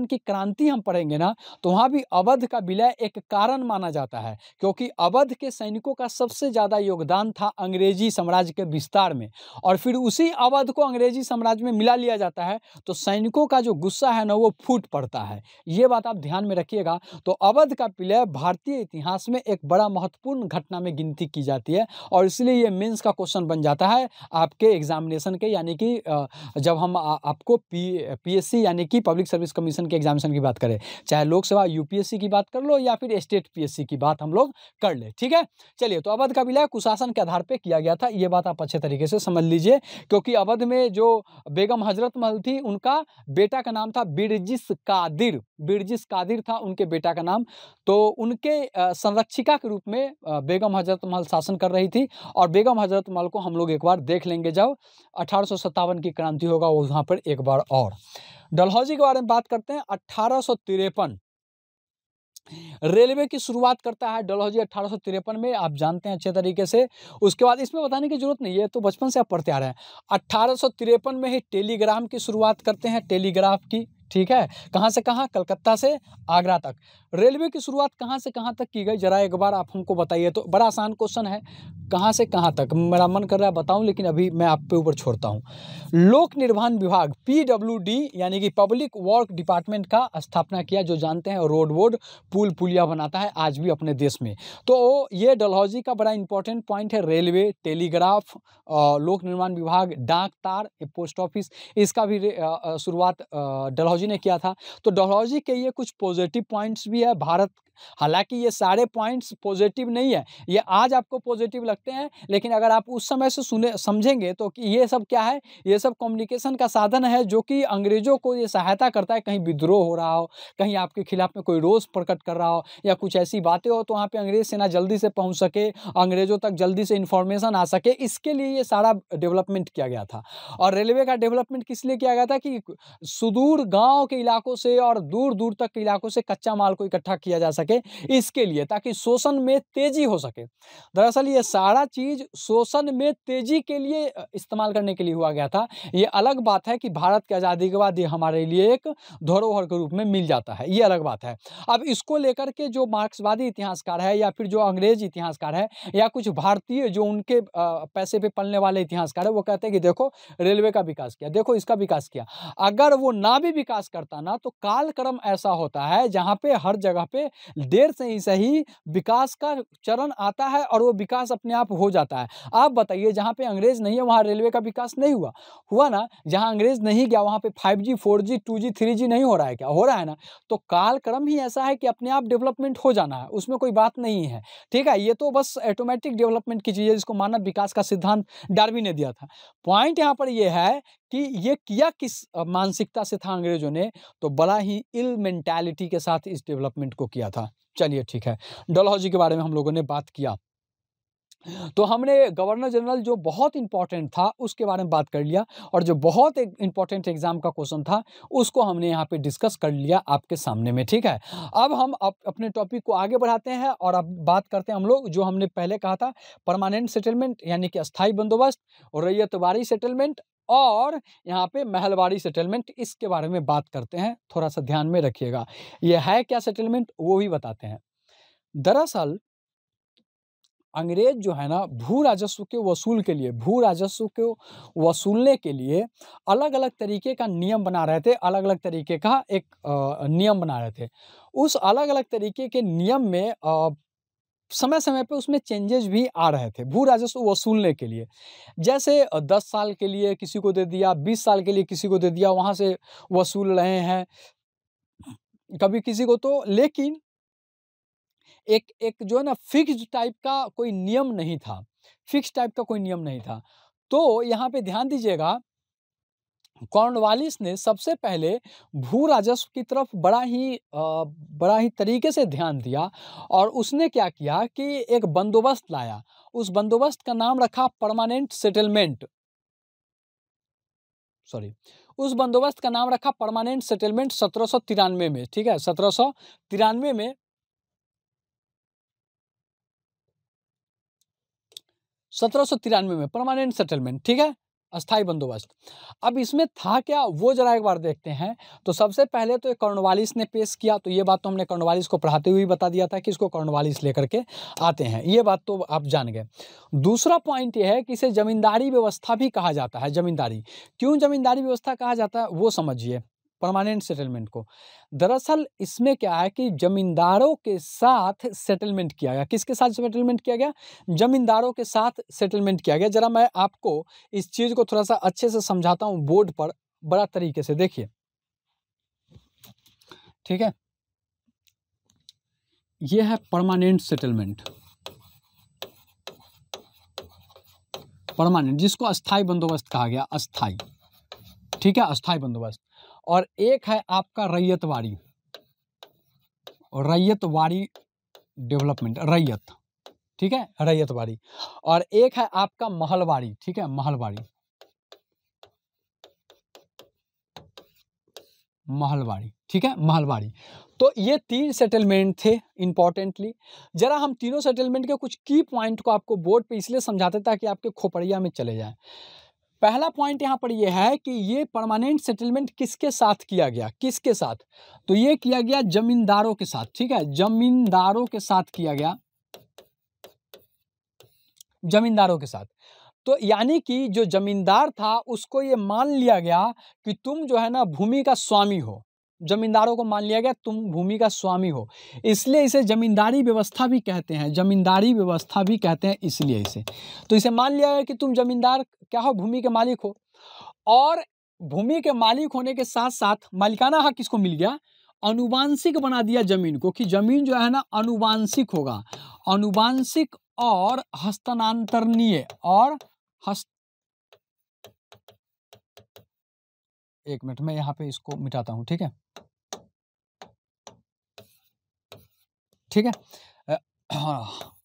की क्रांति हम पढ़ेंगे ना तो वहाँ भी अवध का विलय एक कारण माना जाता है क्योंकि अवध के सैनिकों का सबसे ज़्यादा योगदान था अंग्रेजी साम्राज्य के विस्तार में और फिर उसी अवध को अंग्रेजी साम्राज्य में मिला लिया जाता है तो सैनिकों का जो गुस्सा है ना वो फूट पड़ता है ये बात आप ध्यान में रखिएगा तो अवध का विलय भारतीय इतिहास में एक बड़ा महत्वपूर्ण घटना में गिनती की जाती है और इसलिए ये मेन्स का का क्वेश्चन बन जाता है आपके एग्जामिनेशन के यानी कि जब हम आ, आपको पी पीएससी यानी कि पब्लिक सर्विस कमीशन के एग्जामिनेशन की बात करें चाहे लोकसभा यूपीएससी की बात कर लो या फिर स्टेट पीएससी की बात हम लोग कर ले ठीक है चलिए तो अवध का विलय कुशासन के आधार पर किया गया था ये बात आप अच्छे तरीके से समझ लीजिए क्योंकि अवध में जो बेगम हजरत महल थी उनका बेटा का नाम था बिरजिस कादिर बिरजिस कादिर था उनके बेटा का नाम तो उनके संरक्षिका के रूप में बेगम हजरत महल शासन कर रही थी और बेगम हजरत रत्नमाल तो को हम लोग एक बार देख लेंगे जब अठारह की क्रांति होगा वहाँ पर एक बार और डलहौजी के बारे में बात करते हैं अट्ठारह रेलवे की शुरुआत करता है डलहौजी अट्ठारह में आप जानते हैं अच्छे तरीके से उसके बाद इसमें बताने की जरूरत नहीं है तो बचपन से आप पढ़ते आ रहे हैं अट्ठारह में ही टेलीग्राम की शुरुआत करते हैं टेलीग्राफ की ठीक है कहाँ से कहाँ कलकत्ता से आगरा तक रेलवे की शुरुआत कहाँ से कहाँ तक की गई जरा एक बार आप हमको बताइए तो बड़ा आसान क्वेश्चन है कहाँ से कहाँ तक मेरा मन कर रहा है बताऊँ लेकिन अभी मैं आप पे ऊपर छोड़ता हूँ लोक निर्माण विभाग पीडब्ल्यूडी यानी कि पब्लिक वर्क डिपार्टमेंट का स्थापना किया जो जानते हैं रोड वोड पुल पुलिया बनाता है आज भी अपने देश में तो ये डलहौजी का बड़ा इंपॉर्टेंट पॉइंट है रेलवे टेलीग्राफ लोक निर्माण विभाग डाक तार पोस्ट ऑफिस इसका भी शुरुआत डलहौजी डलहौजी ने किया था तो डॉलॉजी के ये कुछ पॉजिटिव पॉइंट्स भी है भारत हालांकि ये सारे पॉइंट्स पॉजिटिव नहीं है ये आज आपको पॉजिटिव लगते हैं लेकिन अगर आप उस समय से सुने समझेंगे तो कि ये सब क्या है ये सब कम्युनिकेशन का साधन है जो कि अंग्रेज़ों को ये सहायता करता है कहीं विद्रोह हो रहा हो कहीं आपके खिलाफ में कोई रोष प्रकट कर रहा हो या कुछ ऐसी बातें हो तो वहाँ पर अंग्रेज सेना जल्दी से पहुँच सके अंग्रेज़ों तक जल्दी से इन्फॉर्मेशन आ सके इसके लिए ये सारा डेवलपमेंट किया गया था और रेलवे का डेवलपमेंट किस लिए किया गया था कि सुदूर गाँव गांव के इलाकों से और दूर दूर तक के इलाकों से कच्चा माल को इकट्ठा किया जा सके इसके लिए ताकि शोषण में तेजी हो सके दरअसल ये सारा चीज शोषण में तेजी के लिए इस्तेमाल करने के लिए हुआ गया था ये अलग बात है कि भारत की आज़ादी के बाद ये हमारे लिए एक धरोहर के रूप में मिल जाता है ये अलग बात है अब इसको लेकर के जो मार्क्सवादी इतिहासकार है या फिर जो अंग्रेज इतिहासकार है या कुछ भारतीय जो उनके पैसे पे पलने वाले इतिहासकार है वो कहते हैं कि देखो रेलवे का विकास किया देखो इसका विकास किया अगर वो ना भी विकास विकास करता ना तो कालक्रम ऐसा होता है जहाँ पे हर जगह पे देर से ही सही विकास का चरण आता है और वो विकास अपने आप हो जाता है आप बताइए जहाँ पे अंग्रेज़ नहीं है वहाँ रेलवे का विकास नहीं हुआ हुआ ना जहाँ अंग्रेज़ नहीं गया वहाँ पे five G four G two G three G नहीं हो रहा है क्या हो रहा है ना तो कालक्रम ही ऐसा है कि अपने आप डेवलपमेंट हो जाना है उसमें कोई बात नहीं है ठीक है ये तो बस ऑटोमेटिक डेवलपमेंट की चीज़ है जिसको मानव विकास का सिद्धांत डार्वी ने दिया था पॉइंट यहाँ पर यह है कि ये किया किस मानसिकता से था अंग्रेज़ों ने तो बड़ा ही इल मेंटालिटी के साथ इस डेवलपमेंट को किया था चलिए ठीक है डलहौजी के बारे में हम लोगों ने बात किया तो हमने गवर्नर जनरल जो बहुत इंपॉर्टेंट था उसके बारे में बात कर लिया और जो बहुत एक इंपॉर्टेंट एग्ज़ाम का क्वेश्चन था उसको हमने यहाँ पे डिस्कस कर लिया आपके सामने में ठीक है अब हम अप, अपने टॉपिक को आगे बढ़ाते हैं और अब बात करते हैं हम लोग जो हमने पहले कहा था परमानेंट सेटलमेंट यानी कि अस्थाई बंदोबस्त और रैयतवारी सेटलमेंट और यहाँ पे महलवाड़ी सेटलमेंट इसके बारे में बात करते हैं थोड़ा सा ध्यान में रखिएगा ये है क्या सेटलमेंट वो भी बताते हैं दरअसल अंग्रेज जो है ना भू राजस्व के वसूल के लिए भू राजस्व को वसूलने के लिए अलग अलग तरीके का नियम बना रहे थे अलग अलग तरीके का एक नियम बना रहे थे उस अलग अलग तरीके के नियम में समय समय पे उसमें चेंजेस भी आ रहे थे भू राजस्व वसूलने के लिए जैसे दस साल के लिए किसी को दे दिया बीस साल के लिए किसी को दे दिया वहाँ से वसूल रहे हैं कभी किसी को तो लेकिन एक एक जो है ना फिक्स टाइप का कोई नियम नहीं था फिक्स टाइप का कोई नियम नहीं था तो यहाँ पे ध्यान दीजिएगा कॉर्नवालिस ने सबसे पहले भू राजस्व की तरफ बड़ा ही बड़ा ही तरीके से ध्यान दिया और उसने क्या किया कि एक बंदोबस्त लाया उस बंदोबस्त का नाम रखा परमानेंट सेटलमेंट सॉरी उस बंदोबस्त का नाम रखा परमानेंट सेटलमेंट सत्रह सौ तिरानवे में ठीक है सत्रह सौ तिरानवे में सत्रह सौ तिरानवे में परमानेंट सेटलमेंट ठीक है अस्थाई बंदोबस्त अब इसमें था क्या वो जरा एक बार देखते हैं तो सबसे पहले तो कर्णवालिस ने पेश किया तो ये बात तो हमने कर्णवालिस को पढ़ाते हुए बता दिया था कि इसको कर्णवालिस लेकर के आते हैं ये बात तो आप जान गए दूसरा पॉइंट ये है कि इसे ज़मींदारी व्यवस्था भी कहा जाता है ज़मींदारी क्यों ज़मींदारी व्यवस्था कहा जाता है वो समझिए परमानेंट सेटलमेंट को दरअसल इसमें क्या है कि जमींदारों के साथ सेटलमेंट किया गया किसके साथ सेटलमेंट किया गया जमींदारों के साथ सेटलमेंट किया गया जरा मैं आपको इस चीज़ को थोड़ा सा अच्छे से समझाता हूं बोर्ड पर बड़ा तरीके से देखिए ठीक है यह है परमानेंट सेटलमेंट परमानेंट जिसको अस्थाई बंदोबस्त कहा गया अस्थाई ठीक है अस्थाई बंदोबस्त और एक है आपका रैयतवाड़ी रैयतवाड़ी डेवलपमेंट रैयत ठीक है रैयतवाड़ी और एक है आपका महलवाड़ी ठीक है महलवाड़ी महलवाड़ी ठीक है महलवाड़ी तो ये तीन सेटलमेंट थे इंपॉर्टेंटली ज़रा हम तीनों सेटलमेंट के कुछ की पॉइंट को आपको बोर्ड पे इसलिए समझाते ताकि आपके खोपड़िया में चले जाएं पहला पॉइंट यहाँ पर यह है कि ये परमानेंट सेटलमेंट किसके साथ किया गया किसके साथ तो ये किया गया जमींदारों के साथ ठीक है जमींदारों के साथ किया गया जमींदारों के साथ तो यानी कि जो जमींदार था उसको ये मान लिया गया कि तुम जो है ना भूमि का स्वामी हो जमींदारों को मान लिया गया तुम भूमि का स्वामी हो इसलिए इसे जमींदारी व्यवस्था भी कहते हैं जमींदारी व्यवस्था भी कहते हैं इसलिए इसे तो इसे मान लिया गया कि तुम जमींदार क्या हो भूमि के मालिक हो और भूमि के मालिक होने के साथ साथ मालिकाना हक किसको मिल गया अनुवांशिक बना दिया जमीन को कि जमीन जो है ना अनुवांशिक होगा अनुवांशिक और हस्तानांतरणीय और हस्त एक मिनट मैं यहाँ पे इसको मिटाता हूं ठीक है ठीक है हाँ।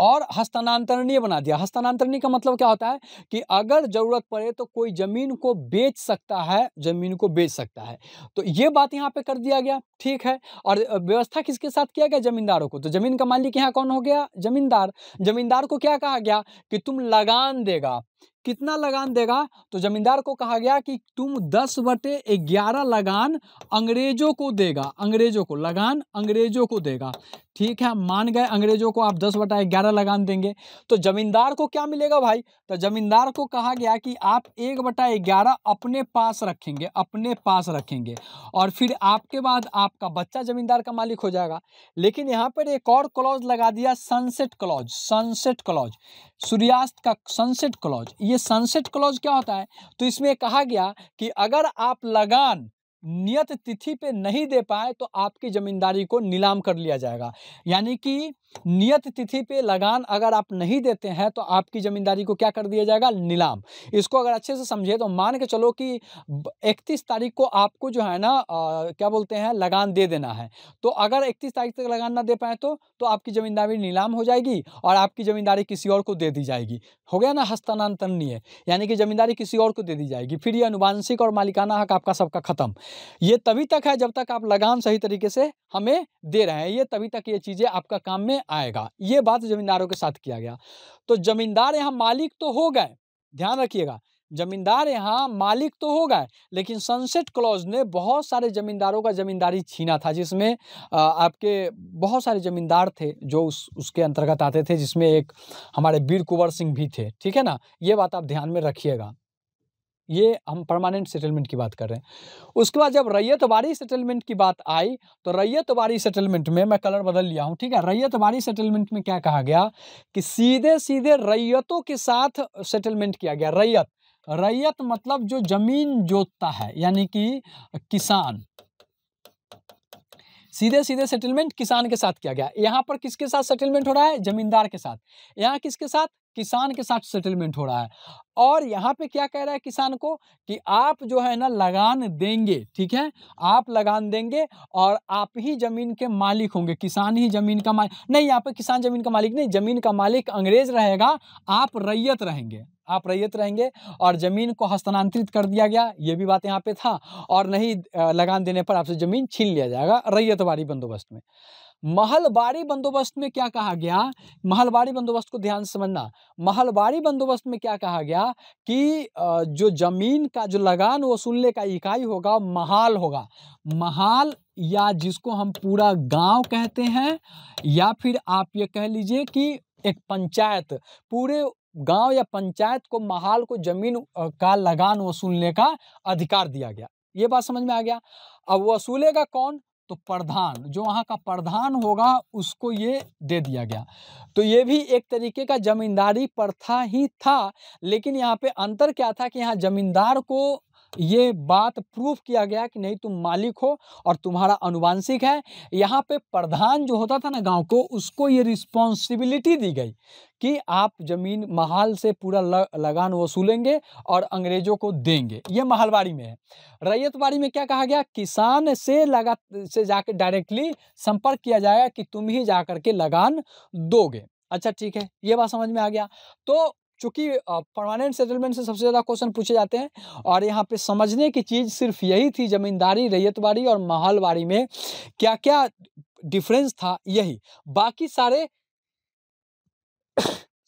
और हस्तानांतरणीय बना दिया हस्तांतरणीय का मतलब क्या होता है कि अगर ज़रूरत पड़े तो कोई ज़मीन को बेच सकता है ज़मीन को बेच सकता है तो ये बात यहाँ पे कर दिया गया ठीक है और व्यवस्था किसके साथ किया गया ज़मींदारों को तो ज़मीन का मालिक यहाँ कौन हो गया ज़मींदार ज़मींदार को क्या कहा गया कि तुम लगान देगा कितना लगान देगा तो जमींदार को कहा गया कि तुम दस बटे ग्यारह लगान अंग्रेजों को देगा अंग्रेजों को लगान अंग्रेजों को देगा ठीक है मान गए अंग्रेजों को आप दस बटा ग्यारह लगान देंगे तो जमींदार को क्या मिलेगा भाई तो जमींदार को कहा गया कि आप एक बटा ग्यारह अपने पास रखेंगे अपने पास रखेंगे और फिर आपके बाद आपका बच्चा जमींदार का मालिक हो जाएगा लेकिन यहाँ पर एक और क्लॉज लगा दिया सनसेट क्लॉज सनसेट क्लॉज सूर्यास्त का सनसेट क्लॉज क्लॉज ये सनसेट क्लॉज क्या होता है तो इसमें कहा गया कि अगर आप लगान नियत तिथि पे नहीं दे पाए तो आपकी ज़मींदारी को नीलाम कर लिया जाएगा यानी कि नियत तिथि पे लगान अगर आप नहीं देते हैं तो आपकी ज़मींदारी को क्या कर दिया जाएगा नीलाम इसको अगर अच्छे से समझे तो मान के चलो कि 31 तारीख को आपको जो है ना आ, क्या बोलते हैं लगान दे देना है तो अगर 31 तारीख तक लगान ना दे पाए तो तो आपकी ज़मींदारी नीलाम हो जाएगी और आपकी ज़मींदारी किसी और को दे दी जाएगी हो गया ना हस्तानांतरणीय यानी कि ज़मींदारी किसी और को दे दी जाएगी फिर ये अनुवांशिक और मालिकाना हक आपका सबका ख़त्म ये तभी तक है जब तक आप लगान सही तरीके से हमें दे रहे हैं ये तभी तक ये चीज़ें आपका काम में आएगा ये बात जमींदारों के साथ किया गया तो जमींदार यहाँ मालिक तो हो गए ध्यान रखिएगा जमींदार यहाँ मालिक तो हो गए लेकिन सनसेट क्लॉज ने बहुत सारे जमींदारों का जमींदारी छीना था जिसमें आपके बहुत सारे जमींदार थे जो उस उसके अंतर्गत आते थे जिसमें एक हमारे वीर कुंवर सिंह भी थे ठीक है ना ये बात आप ध्यान में रखिएगा ये हम परमानेंट सेटलमेंट की बात कर रहे हैं उसके बाद जब रैयतवाड़ी सेटलमेंट की बात आई तो रैयतवाड़ी सेटलमेंट में मैं कलर बदल लिया हूँ ठीक है रैयतवाड़ी सेटलमेंट में क्या कहा गया कि सीधे सीधे रैयतों के साथ सेटलमेंट किया गया रैयत रैयत मतलब जो जमीन जोतता है यानी कि किसान सीधे सीधे सेटलमेंट किसान के साथ किया गया यहाँ पर किसके साथ सेटलमेंट हो रहा है जमींदार के साथ यहाँ किसके साथ किसान के साथ सेटलमेंट हो रहा है और यहाँ पे क्या कह रहा है किसान को कि आप जो है ना लगान देंगे ठीक है आप लगान देंगे और आप ही ज़मीन के मालिक होंगे किसान ही ज़मीन का मालिक नहीं यहाँ पे किसान ज़मीन का मालिक नहीं ज़मीन का मालिक अंग्रेज़ रहेगा आप रैयत रहेंगे आप रैयत रहेंगे और ज़मीन को हस्तांतरित कर दिया गया ये भी बात यहाँ पे था और नहीं लगान देने पर आपसे ज़मीन छीन लिया जाएगा रैयत बंदोबस्त में महलबारी बंदोबस्त में क्या कहा गया महलबारी बंदोबस्त को ध्यान समझना महलबारी बंदोबस्त में क्या कहा गया कि जो जमीन का जो लगान वसूलने का इकाई होगा महाल होगा महाल या जिसको हम पूरा गांव कहते हैं या फिर आप ये कह लीजिए कि एक पंचायत पूरे गांव या पंचायत को महाल को जमीन का लगान वसूलने का अधिकार दिया गया ये बात समझ में आ गया अब वसूलेगा कौन तो प्रधान जो वहाँ का प्रधान होगा उसको ये दे दिया गया तो ये भी एक तरीके का जमींदारी प्रथा ही था लेकिन यहाँ पे अंतर क्या था कि यहाँ जमींदार को ये बात प्रूफ किया गया कि नहीं तुम मालिक हो और तुम्हारा अनुवांशिक है यहाँ पे प्रधान जो होता था ना गांव को उसको ये रिस्पॉन्सिबिलिटी दी गई कि आप ज़मीन महाल से पूरा लगान वसूलेंगे और अंग्रेज़ों को देंगे ये महलवाड़ी में है रैयतवाड़ी में क्या कहा गया किसान से लगा से जाकर डायरेक्टली संपर्क किया जाएगा कि तुम ही जा करके लगान दोगे अच्छा ठीक है ये बात समझ में आ गया तो चूँकि परमानेंट सेटलमेंट से सबसे ज़्यादा क्वेश्चन पूछे जाते हैं और यहाँ पे समझने की चीज़ सिर्फ यही थी ज़मींदारी रैयतवाड़ी और महलवाड़ी में क्या क्या डिफरेंस था यही बाकी सारे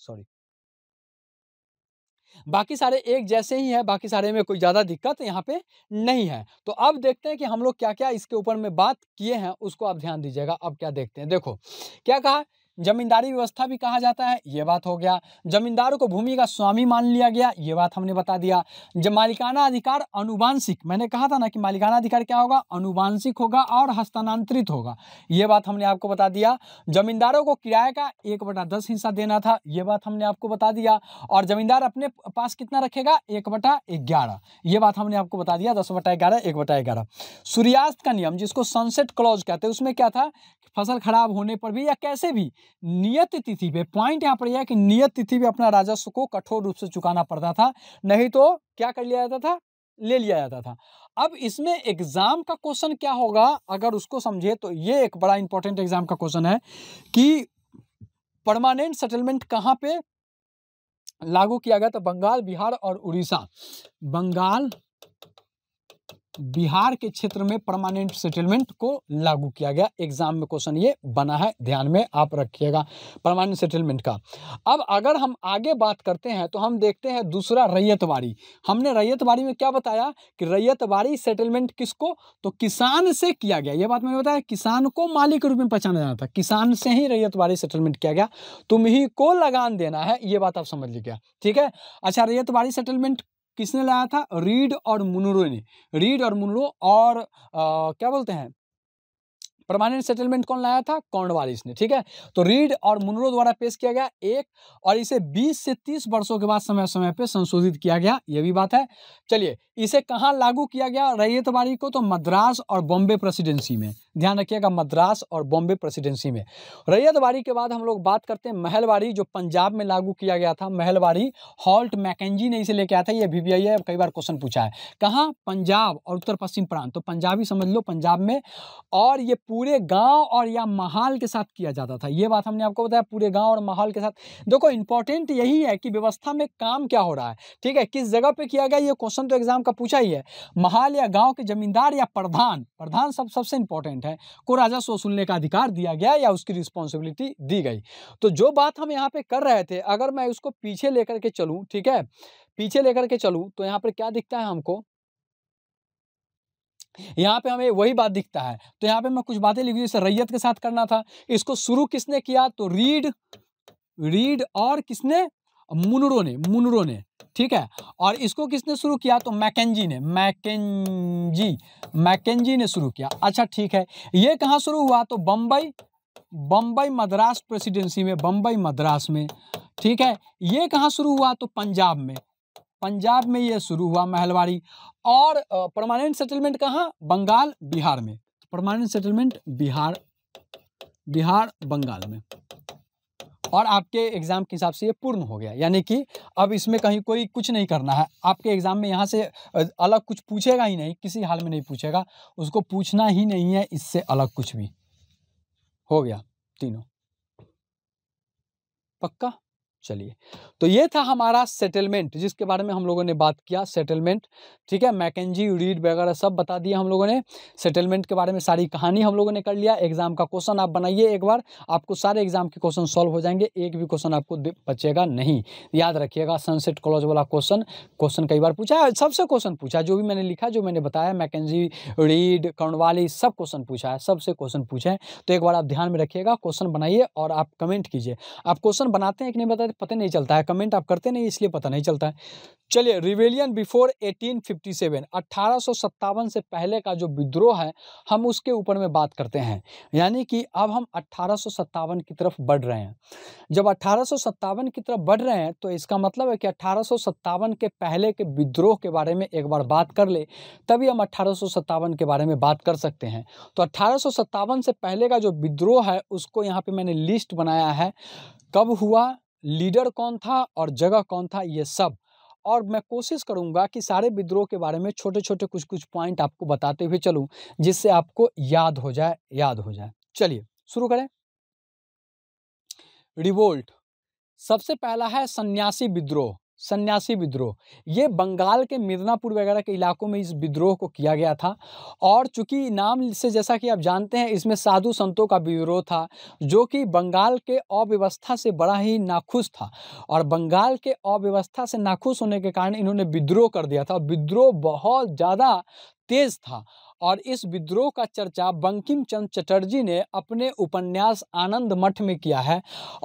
सॉरी बाकी सारे एक जैसे ही है बाकी सारे में कोई ज़्यादा दिक्कत यहाँ पे नहीं है तो अब देखते हैं कि हम लोग क्या क्या इसके ऊपर में बात किए हैं उसको आप ध्यान दीजिएगा अब क्या देखते हैं देखो क्या कहा जमींदारी व्यवस्था भी कहा जाता है ये बात हो गया जमींदारों को भूमि का स्वामी मान लिया गया ये बात हमने बता दिया जब मालिकाना अधिकार अनुवांशिक मैंने कहा था ना कि मालिकाना अधिकार क्या होगा अनुवांशिक होगा और हस्तांतरित होगा ये बात हमने आपको बता दिया जमींदारों को किराए का एक बटा दस हिस्सा देना था ये बात हमने आपको बता दिया और जमींदार अपने पास कितना रखेगा एक बटा ग्यारह ये बात हमने आपको बता दिया दस बटा ग्यारह एक बटा ग्यारह सूर्यास्त का नियम जिसको सनसेट क्लॉज कहते हैं उसमें क्या था फसल खराब होने पर भी या कैसे भी नियत तिथि पे पॉइंट यहाँ पर यह है कि नियत तिथि पे अपना राजस्व को कठोर रूप से चुकाना पड़ता था नहीं तो क्या कर लिया जाता था ले लिया जाता था अब इसमें एग्ज़ाम का क्वेश्चन क्या होगा अगर उसको समझे तो ये एक बड़ा इंपॉर्टेंट एग्ज़ाम का क्वेश्चन है कि परमानेंट सेटलमेंट कहाँ पे लागू किया गया तो बंगाल बिहार और उड़ीसा बंगाल बिहार के क्षेत्र में परमानेंट सेटलमेंट को लागू किया गया एग्जाम में क्वेश्चन ये बना है ध्यान में आप रखिएगा परमानेंट सेटलमेंट का अब अगर हम आगे बात करते हैं तो हम देखते हैं दूसरा रैयतवाड़ी हमने रैयतवाड़ी में क्या बताया कि रैयतवाड़ी सेटलमेंट किसको तो किसान से किया गया यह बात मैंने बताया किसान को मालिक रूप में पहचाना जाना था किसान से ही रैयतवाड़ी सेटलमेंट किया गया तुम ही को लगान देना है ये बात आप समझ लीजिए ठीक है अच्छा रैयतवाड़ी सेटलमेंट किसने लाया था रीड और मुनरो ने रीड और मुनरो और आ, क्या बोलते हैं परमानेंट सेटलमेंट कौन लाया था कॉर्नवालिस ने ठीक है तो रीड और मुनरो द्वारा पेश किया गया एक और इसे 20 से 30 वर्षों के बाद समय समय पर संशोधित किया गया यह भी बात है चलिए इसे कहाँ लागू किया गया बारी को तो मद्रास और बॉम्बे प्रेसिडेंसी में ध्यान रखिएगा मद्रास और बॉम्बे प्रेसिडेंसी में बारी के बाद हम लोग बात करते हैं महलवाड़ी जो पंजाब में लागू किया गया था महलवाड़ी हॉल्ट मैकेजी ने इसे लेके आया था ये भी है कई बार क्वेश्चन पूछा है कहाँ पंजाब और उत्तर पश्चिम प्रांत तो पंजाबी समझ लो पंजाब में और ये पूरे गांव और या माहौल के साथ किया जाता था ये बात हमने आपको बताया पूरे गांव और माहौल के साथ देखो इंपॉर्टेंट यही है कि व्यवस्था में काम क्या हो रहा है ठीक है किस जगह पे किया गया ये क्वेश्चन तो एग्जाम का पूछा ही है महाल या गाँव के जमींदार या प्रधान प्रधान सब सबसे इंपॉर्टेंट है को राजस्व सुनने का अधिकार दिया गया या उसकी रिस्पॉन्सिबिलिटी दी गई तो जो बात हम यहाँ पे कर रहे थे अगर मैं उसको पीछे लेकर के चलूँ ठीक है पीछे लेकर के चलूँ तो यहाँ पर क्या दिखता है हमको यहाँ पे हमें वही बात दिखता है तो यहाँ पे मैं कुछ बातें लिखी जैसे रैयत के साथ करना था इसको शुरू किसने किया तो रीड रीड और किसने मुनरो ने मुनरो ने ठीक है और इसको किसने शुरू किया तो मैकेजी ने मैकेजी मैकेजी ने शुरू किया अच्छा ठीक है ये कहाँ शुरू हुआ तो बम्बई बम्बई मद्रास प्रेसिडेंसी में बम्बई मद्रास में ठीक है ये कहाँ शुरू हुआ तो पंजाब में पंजाब में ये शुरू हुआ महलवाड़ी और परमानेंट सेटलमेंट कहाँ बंगाल बिहार में परमानेंट सेटलमेंट बिहार बिहार बंगाल में और आपके एग्ज़ाम के हिसाब से ये पूर्ण हो गया यानी कि अब इसमें कहीं कोई कुछ नहीं करना है आपके एग्ज़ाम में यहाँ से अलग कुछ पूछेगा ही नहीं किसी हाल में नहीं पूछेगा उसको पूछना ही नहीं है इससे अलग कुछ भी हो गया तीनों पक्का चलिए तो ये था हमारा सेटलमेंट जिसके बारे में हम लोगों ने बात किया सेटलमेंट ठीक है मैकेजी रीड वगैरह सब बता दिया हम लोगों ने सेटलमेंट के बारे में सारी कहानी हम लोगों ने कर लिया एग्जाम का क्वेश्चन आप बनाइए एक बार आपको सारे एग्जाम के क्वेश्चन सॉल्व हो जाएंगे एक भी क्वेश्चन आपको बचेगा नहीं याद रखिएगा सनसेट कॉलेज वाला क्वेश्चन क्वेश्चन कई बार पूछा है सबसे क्वेश्चन पूछा जो भी मैंने लिखा जो मैंने बताया मैकेजी रीड कर्णवाली सब क्वेश्चन पूछा है सबसे क्वेश्चन पूछा है तो एक बार आप ध्यान में रखिएगा क्वेश्चन बनाइए और आप कमेंट कीजिए आप क्वेश्चन बनाते हैं कि नहीं बताते पता नहीं चलता है कमेंट आप करते नहीं इसलिए पता नहीं चलता है चलिए रिवेलियन बिफोर 1857 1857 से पहले का जो विद्रोह है हम उसके ऊपर में बात करते हैं यानी कि अब हम अट्ठारह की तरफ बढ़ रहे हैं जब अट्ठारह की तरफ बढ़ रहे हैं तो इसका मतलब है कि अट्ठारह के पहले के विद्रोह के बारे में एक बार बात कर ले तभी हम अट्ठारह के बारे में बात कर सकते हैं तो अट्ठारह से पहले का जो विद्रोह है उसको यहाँ पर मैंने लिस्ट बनाया है कब हुआ लीडर कौन था और जगह कौन था ये सब और मैं कोशिश करूंगा कि सारे विद्रोह के बारे में छोटे छोटे कुछ कुछ पॉइंट आपको बताते हुए चलूं जिससे आपको याद हो जाए याद हो जाए चलिए शुरू करें रिवोल्ट सबसे पहला है सन्यासी विद्रोह सन्यासी विद्रोह ये बंगाल के मिदनापुर वगैरह के इलाकों में इस विद्रोह को किया गया था और चूंकि नाम से जैसा कि आप जानते हैं इसमें साधु संतों का विद्रोह था जो कि बंगाल के अव्यवस्था से बड़ा ही नाखुश था और बंगाल के अव्यवस्था से नाखुश होने के कारण इन्होंने विद्रोह कर दिया था और विद्रोह बहुत ज़्यादा तेज़ था और इस विद्रोह का चर्चा बंकिम चंद चटर्जी ने अपने उपन्यास आनंद मठ में किया है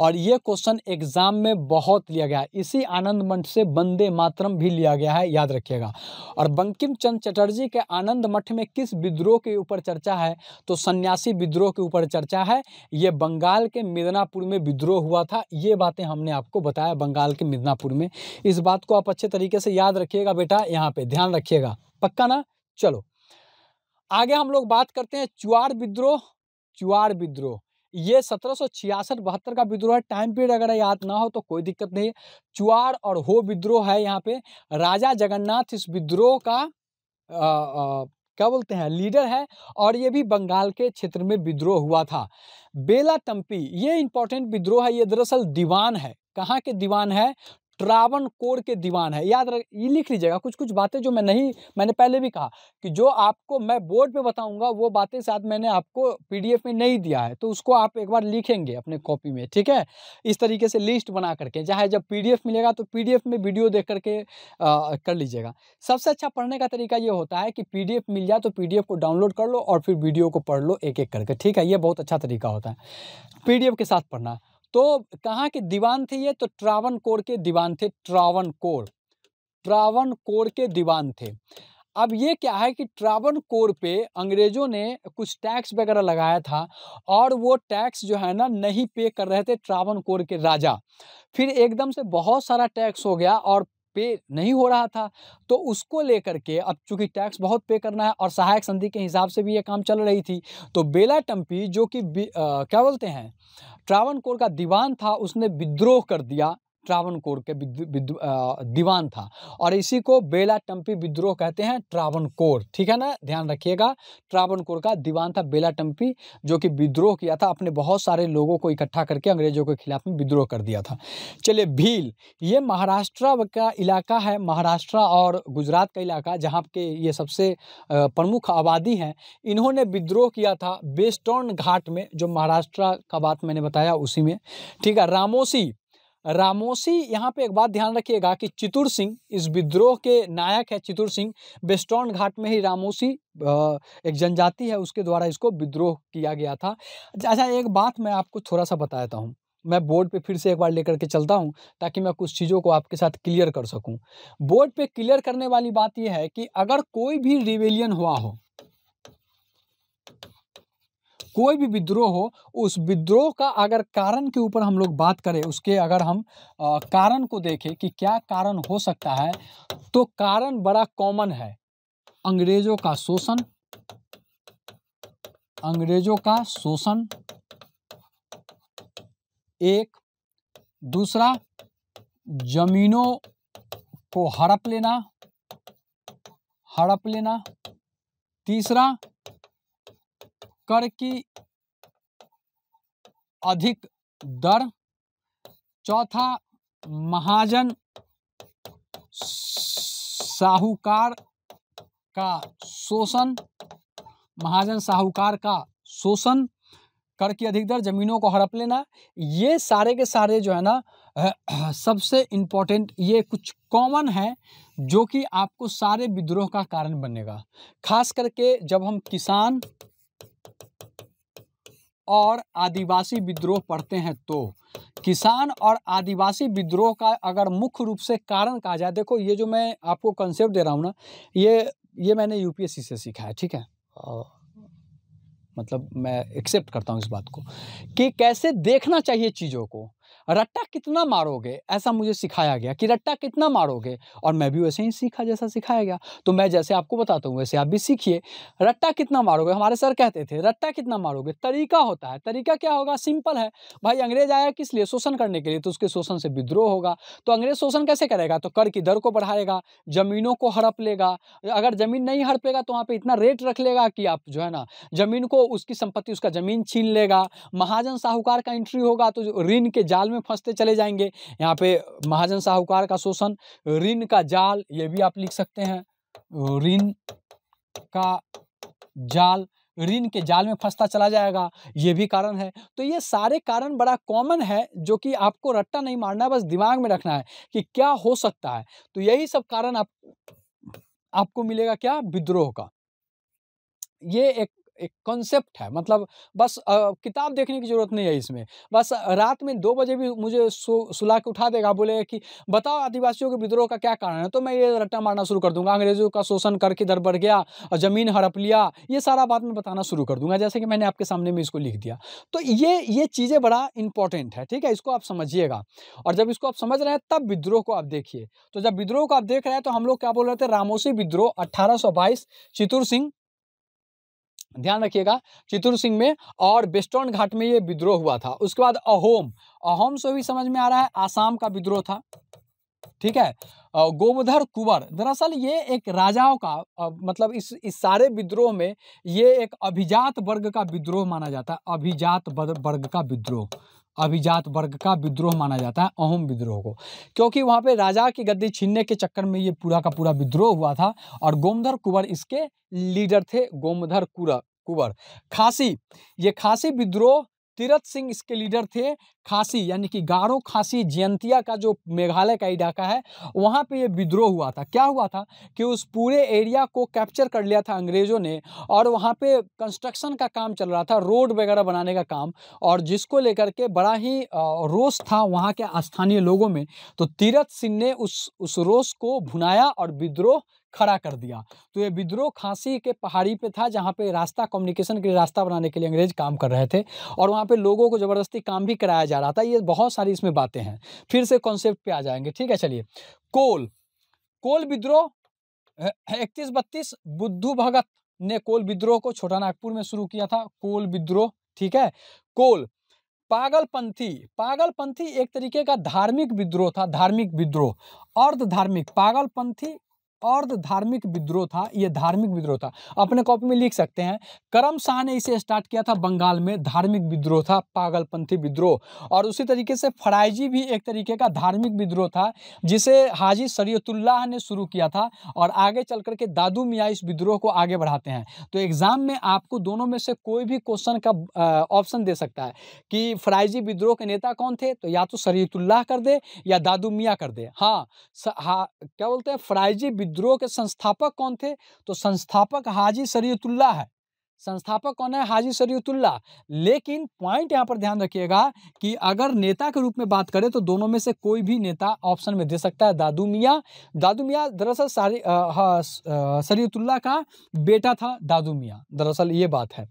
और ये क्वेश्चन एग्जाम में बहुत लिया गया है इसी आनंद मठ से बंदे मातरम भी लिया गया है याद रखिएगा और बंकिम चंद चटर्जी के आनंद मठ में किस विद्रोह के ऊपर चर्चा है तो सन्यासी विद्रोह के ऊपर चर्चा है ये बंगाल के मिदनापुर में विद्रोह हुआ था ये बातें हमने आपको बताया बंगाल के मिदनापुर में इस बात को आप अच्छे तरीके से याद रखिएगा बेटा यहाँ पे ध्यान रखिएगा पक्का ना चलो आगे हम लोग बात करते हैं चुआर विद्रोह चुआर विद्रोह ये सत्रह सौ छियासठ बहत्तर का विद्रोह है टाइम पीरियड अगर याद ना हो तो कोई दिक्कत नहीं चुआर और हो विद्रोह है यहाँ पे राजा जगन्नाथ इस विद्रोह का आ, आ, क्या बोलते हैं लीडर है और ये भी बंगाल के क्षेत्र में विद्रोह हुआ था बेला तंपी ये इंपॉर्टेंट विद्रोह है ये दरअसल दीवान है कहाँ के दीवान है ट्रावन कोर के दीवान है याद रख ये लिख लीजिएगा कुछ कुछ बातें जो मैं नहीं मैंने पहले भी कहा कि जो आपको मैं बोर्ड पे बताऊंगा वो बातें शायद मैंने आपको पीडीएफ में नहीं दिया है तो उसको आप एक बार लिखेंगे अपने कॉपी में ठीक है इस तरीके से लिस्ट बना करके चाहे जब पी मिलेगा तो पी में वीडियो देख करके आ, कर लीजिएगा सबसे अच्छा पढ़ने का तरीका ये होता है कि पी मिल जाए तो पी को डाउनलोड कर लो और फिर वीडियो को पढ़ लो एक एक करके ठीक है ये बहुत अच्छा तरीका होता है पी के साथ पढ़ना तो कहाँ के दीवान थे ये तो ट्रावन कोर के दीवान थे ट्रावन कोर ट्रावन कोर के दीवान थे अब ये क्या है कि ट्रावन कोर पे अंग्रेज़ों ने कुछ टैक्स वगैरह लगाया था और वो टैक्स जो है ना नहीं पे कर रहे थे ट्रावन कोर के राजा फिर एकदम से बहुत सारा टैक्स हो गया और पे नहीं हो रहा था तो उसको लेकर के अब चूंकि टैक्स बहुत पे करना है और सहायक संधि के हिसाब से भी ये काम चल रही थी तो बेला टम्पी जो कि क्या बोलते हैं कोर का दीवान था उसने विद्रोह कर दिया कोर के दीवान था और इसी को बेला टम्पी विद्रोह कहते हैं ट्रावनकोर ठीक है ना ध्यान रखिएगा कोर का दीवान था बेला टम्पी जो कि विद्रोह किया था अपने बहुत सारे लोगों को इकट्ठा करके अंग्रेजों के खिलाफ में विद्रोह कर दिया था चलिए भील ये महाराष्ट्र का इलाका है महाराष्ट्र और गुजरात का इलाका जहाँ के ये सबसे प्रमुख आबादी हैं इन्होंने विद्रोह किया था बेस्टोन घाट में जो महाराष्ट्र का बात मैंने बताया उसी में ठीक है रामोसी रामोसी यहाँ पे एक बात ध्यान रखिएगा कि चितुर सिंह इस विद्रोह के नायक है चितुर सिंह बेस्टॉन घाट में ही रामोसी एक जनजाति है उसके द्वारा इसको विद्रोह किया गया था अच्छा एक बात मैं आपको थोड़ा सा बताता हूँ मैं बोर्ड पे फिर से एक बार लेकर के चलता हूँ ताकि मैं कुछ चीज़ों को आपके साथ क्लियर कर सकूँ बोर्ड पर क्लियर करने वाली बात यह है कि अगर कोई भी रिवेलियन हुआ हो कोई भी विद्रोह हो उस विद्रोह का अगर कारण के ऊपर हम लोग बात करें उसके अगर हम आ, कारण को देखें कि क्या कारण हो सकता है तो कारण बड़ा कॉमन है अंग्रेजों का शोषण अंग्रेजों का शोषण एक दूसरा जमीनों को हड़प लेना हड़प लेना तीसरा कर की अधिक दर चौथा महाजन साहूकार का शोषण महाजन साहूकार का शोषण कर की अधिक दर जमीनों को हड़प लेना ये सारे के सारे जो है ना सबसे इम्पोर्टेंट ये कुछ कॉमन है जो कि आपको सारे विद्रोह का कारण बनेगा खास करके जब हम किसान और आदिवासी विद्रोह पढ़ते हैं तो किसान और आदिवासी विद्रोह का अगर मुख्य रूप से कारण कहा जाए देखो ये जो मैं आपको कंसेप्ट दे रहा हूँ ना ये ये मैंने यूपीएससी से सीखा है ठीक है हाँ। मतलब मैं एक्सेप्ट करता हूँ इस बात को कि कैसे देखना चाहिए चीज़ों को रट्टा कितना मारोगे ऐसा मुझे सिखाया गया कि रट्टा कितना मारोगे और मैं भी वैसे ही सीखा जैसा सिखाया गया तो मैं जैसे आपको बताता हूँ वैसे आप भी सीखिए रट्टा कितना मारोगे हमारे सर कहते थे रट्टा कितना मारोगे तरीका होता है तरीका क्या होगा सिंपल है भाई अंग्रेज आया किस लिए शोषण करने के लिए तो उसके शोषण से विद्रोह होगा तो अंग्रेज शोषण कैसे करेगा तो कर की दर को बढ़ाएगा ज़मीनों को हड़प लेगा अगर ज़मीन नहीं हड़पेगा तो वहाँ पर इतना रेट रख लेगा कि आप जो है ना ज़मीन को उसकी संपत्ति उसका ज़मीन छीन लेगा महाजन साहूकार का एंट्री होगा तो ऋण के जाल में फंसते चले जाएंगे यहाँ पे महाजन साहूकार का शोषण ऋण का जाल ये भी आप लिख सकते हैं ऋण का जाल ऋण के जाल में फंसता चला जाएगा ये भी कारण है तो ये सारे कारण बड़ा कॉमन है जो कि आपको रट्टा नहीं मारना बस दिमाग में रखना है कि क्या हो सकता है तो यही सब कारण आप आपको मिलेगा क्या विद्रोह का ये एक एक कॉन्सेप्ट है मतलब बस किताब देखने की ज़रूरत नहीं है इसमें बस रात में दो बजे भी मुझे सुला के उठा देगा बोलेगा कि बताओ आदिवासियों के विद्रोह का क्या कारण है तो मैं ये रट्टा मारना शुरू कर दूंगा अंग्रेज़ों का शोषण करके इधर बढ़ गया और ज़मीन हड़प लिया ये सारा बात मैं बताना शुरू कर दूंगा जैसे कि मैंने आपके सामने में इसको लिख दिया तो ये ये चीज़ें बड़ा इंपॉर्टेंट है ठीक है इसको आप समझिएगा और जब इसको आप समझ रहे हैं तब विद्रोह को आप देखिए तो जब विद्रोह को आप देख रहे हैं तो हम लोग क्या बोल रहे थे रामोसी विद्रोह अट्ठारह चितुर सिंह ध्यान रखिएगा चित्र सिंह में और बेस्टर्न घाट में ये विद्रोह हुआ था उसके बाद अहोम अहोम से भी समझ में आ रहा है आसाम का विद्रोह था ठीक है गोवधर कुंवर दरअसल ये एक राजाओं का मतलब इस इस सारे विद्रोह में ये एक अभिजात वर्ग का विद्रोह माना जाता है अभिजात वर्ग का विद्रोह अभिजात वर्ग का विद्रोह माना जाता है अहोम विद्रोह को क्योंकि वहाँ पे राजा की गद्दी छीनने के चक्कर में ये पूरा का पूरा विद्रोह हुआ था और गोमधर कुंवर इसके लीडर थे गोमधर कुंवर कुंवर खासी ये खासी विद्रोह तीरथ सिंह इसके लीडर थे खासी यानी कि गारो खासी जयंतिया का जो मेघालय का इलाका है वहाँ पे ये विद्रोह हुआ था क्या हुआ था कि उस पूरे एरिया को कैप्चर कर लिया था अंग्रेज़ों ने और वहाँ पे कंस्ट्रक्शन का काम चल रहा था रोड वगैरह बनाने का काम और जिसको लेकर के बड़ा ही रोष था वहाँ के स्थानीय लोगों में तो तीरथ सिंह ने उस उस रोष को भुनाया और विद्रोह खड़ा कर दिया तो ये विद्रोह खांसी के पहाड़ी पे था जहाँ पे रास्ता कम्युनिकेशन के लिए रास्ता बनाने के लिए अंग्रेज काम कर रहे थे और वहाँ पे लोगों को ज़बरदस्ती काम भी कराया जा रहा था ये बहुत सारी इसमें बातें हैं फिर से कॉन्सेप्ट पे आ जाएंगे ठीक है चलिए कोल कोल विद्रोह इकतीस बत्तीस बुद्धू भगत ने कोल विद्रोह को छोटा नागपुर में शुरू किया था कोल विद्रोह ठीक है कोल पागलपंथी पागलपंथी एक तरीके का धार्मिक विद्रोह था धार्मिक विद्रोह अर्ध धार्मिक पागलपंथी अर्ध धार्मिक विद्रोह था यह धार्मिक विद्रोह था अपने कॉपी में लिख सकते हैं करम शाह ने इसे स्टार्ट किया था बंगाल में धार्मिक विद्रोह था पागलपंथी विद्रोह और उसी तरीके से फराइजी भी एक तरीके का धार्मिक विद्रोह था जिसे हाजी सरयतुल्लाह ने शुरू किया था और आगे चल करके दादू मियाँ इस विद्रोह को आगे बढ़ाते हैं तो एग्ज़ाम में आपको दोनों में से कोई भी क्वेश्चन का ऑप्शन दे सकता है कि फराइजी विद्रोह के नेता कौन थे तो या तो सरयतुल्लाह कर दे या दादू मियाँ कर दे हाँ, हाँ क्या बोलते हैं फराइजी विद्रोह विद्रोह के संस्थापक कौन थे तो संस्थापक हाजी शरीयतुल्ला है संस्थापक कौन है हाजी शरीयतुल्ला लेकिन पॉइंट यहाँ पर ध्यान रखिएगा कि अगर नेता के रूप में बात करें तो दोनों में से कोई भी नेता ऑप्शन में दे सकता है दादू मियाँ दादू मियाँ दरअसल सारी हाँ, का बेटा था दादू मियाँ दरअसल ये बात है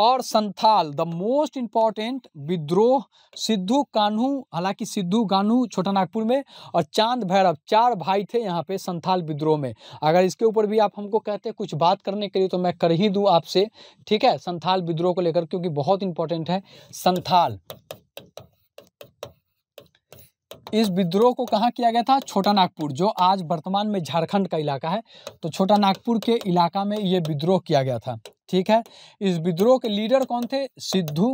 और संथाल द मोस्ट इम्पॉर्टेंट विद्रोह सिद्धू कान्हू हालांकि सिद्धू कान्हू छोटा नागपुर में और चांद भैरव चार भाई थे यहाँ पे संथाल विद्रोह में अगर इसके ऊपर भी आप हमको कहते हैं कुछ बात करने के लिए तो मैं कर ही दूँ आपसे ठीक है संथाल विद्रोह को लेकर क्योंकि बहुत इंपॉर्टेंट है संथाल इस विद्रोह को कहाँ किया गया था छोटा नागपुर जो आज वर्तमान में झारखंड का इलाका है तो छोटा नागपुर के इलाका में ये विद्रोह किया गया था ठीक है इस विद्रोह के लीडर कौन थे सिद्धू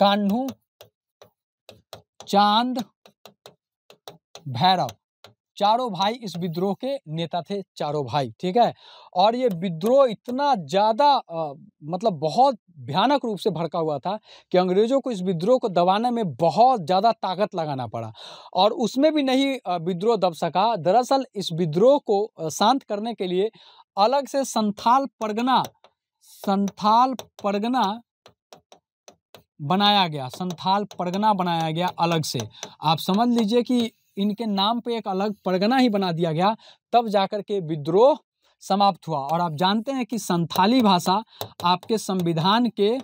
कान्हू चांद भैरव चारों भाई इस विद्रोह के नेता थे चारों भाई ठीक है और ये विद्रोह इतना ज़्यादा मतलब बहुत भयानक रूप से भड़का हुआ था कि अंग्रेज़ों को इस विद्रोह को दबाने में बहुत ज़्यादा ताकत लगाना पड़ा और उसमें भी नहीं विद्रोह दब सका दरअसल इस विद्रोह को शांत करने के लिए अलग से संथाल परगना संथाल परगना बनाया गया संथाल परगना बनाया गया अलग से आप समझ लीजिए कि इनके नाम पे एक अलग परगना ही बना दिया गया तब जाकर के विद्रोह समाप्त हुआ और आप जानते हैं कि संथाली भाषा आपके संविधान के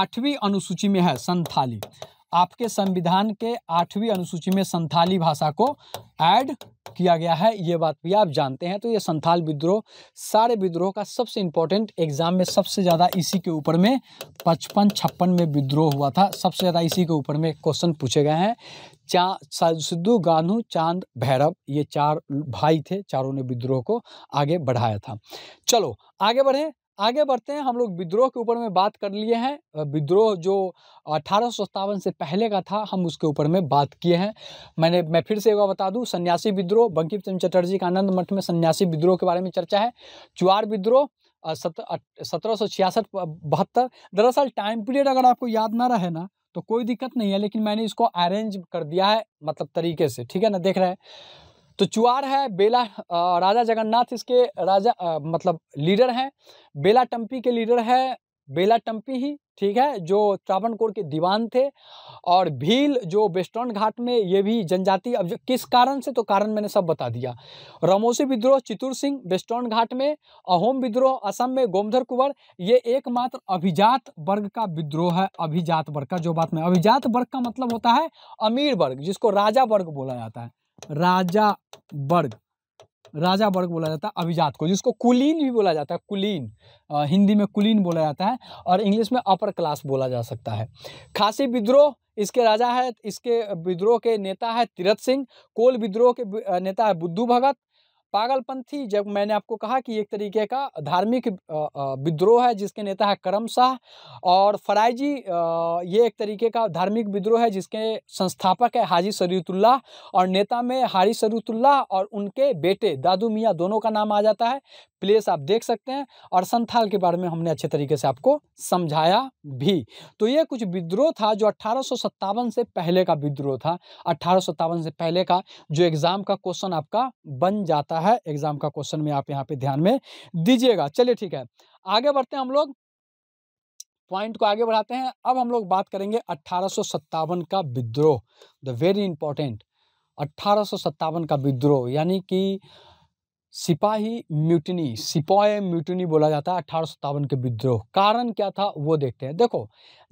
आठवीं अनुसूची में है संथाली आपके संविधान के आठवीं अनुसूची में संथाली भाषा को ऐड किया गया है ये बात भी आप जानते हैं तो ये संथाल विद्रोह सारे विद्रोह का सबसे इंपॉर्टेंट एग्जाम में सबसे ज़्यादा इसी के ऊपर में पचपन छप्पन में विद्रोह हुआ था सबसे ज़्यादा इसी के ऊपर में क्वेश्चन पूछे गए हैं चा सिद्धू गानू चांद भैरव ये चार भाई थे चारों ने विद्रोह को आगे बढ़ाया था चलो आगे बढ़े आगे बढ़ते हैं हम लोग विद्रोह के ऊपर में बात कर लिए हैं विद्रोह जो अठारह से पहले का था हम उसके ऊपर में बात किए हैं मैंने मैं फिर से एक बार बता दूं सन्यासी विद्रोह बंकिम चंद्र चटर्जी का आनंद मठ में सन्यासी विद्रोह के बारे में चर्चा है चुआर विद्रोह सत्रह सौ छियासठ बहत्तर दरअसल टाइम पीरियड अगर आपको याद ना रहे ना तो कोई दिक्कत नहीं है लेकिन मैंने इसको अरेंज कर दिया है मतलब तरीके से ठीक है ना देख रहे हैं तो चुआर है बेला राजा जगन्नाथ इसके राजा मतलब लीडर हैं बेला टम्पी के लीडर है बेला टम्पी ही ठीक है जो कोर के दीवान थे और भील जो वेस्टर्न घाट में ये भी जनजाति अब किस कारण से तो कारण मैंने सब बता दिया रमोसी विद्रोह चितुर सिंह वेस्टर्न घाट में अहोम विद्रोह असम में गोमधर कुंवर ये एकमात्र अभिजात वर्ग का विद्रोह है अभिजात वर्ग का जो बात में अभिजात वर्ग का मतलब होता है अमीर वर्ग जिसको राजा वर्ग बोला जाता है राजा वर्ग राजा वर्ग बोला जाता है अभिजात को जिसको कुलीन भी बोला जाता है कुलीन आ, हिंदी में कुलीन बोला जाता है और इंग्लिश में अपर क्लास बोला जा सकता है खासी विद्रोह इसके राजा है इसके विद्रोह के नेता है तीरथ सिंह कोल विद्रोह के नेता है बुद्धू भगत पागलपंथी जब मैंने आपको कहा कि एक तरीके का धार्मिक विद्रोह है जिसके नेता है करम शाह और फराइजी ये एक तरीके का धार्मिक विद्रोह है जिसके संस्थापक है हाजी शरीतुल्लाह और नेता में हारी शरीतुल्लाह और उनके बेटे दादू मियाँ दोनों का नाम आ जाता है प्लेस आप देख सकते हैं और संथाल के बारे में हमने अच्छे तरीके से आपको समझाया भी तो ये कुछ विद्रोह था जो अट्ठारह से पहले का विद्रोह था अट्ठारह से पहले का जो एग्ज़ाम का क्वेश्चन आपका बन जाता है एग्ज़ाम का क्वेश्चन में आप यहाँ पे ध्यान में दीजिएगा चलिए ठीक है आगे बढ़ते हैं हम लोग पॉइंट को आगे बढ़ाते हैं अब हम लोग बात करेंगे अट्ठारह का विद्रोह द वेरी इंपॉर्टेंट अट्ठारह का विद्रोह यानी कि सिपाही म्यूटनी सिपाही म्यूटनी बोला जाता है अठारह के विद्रोह कारण क्या था वो देखते हैं देखो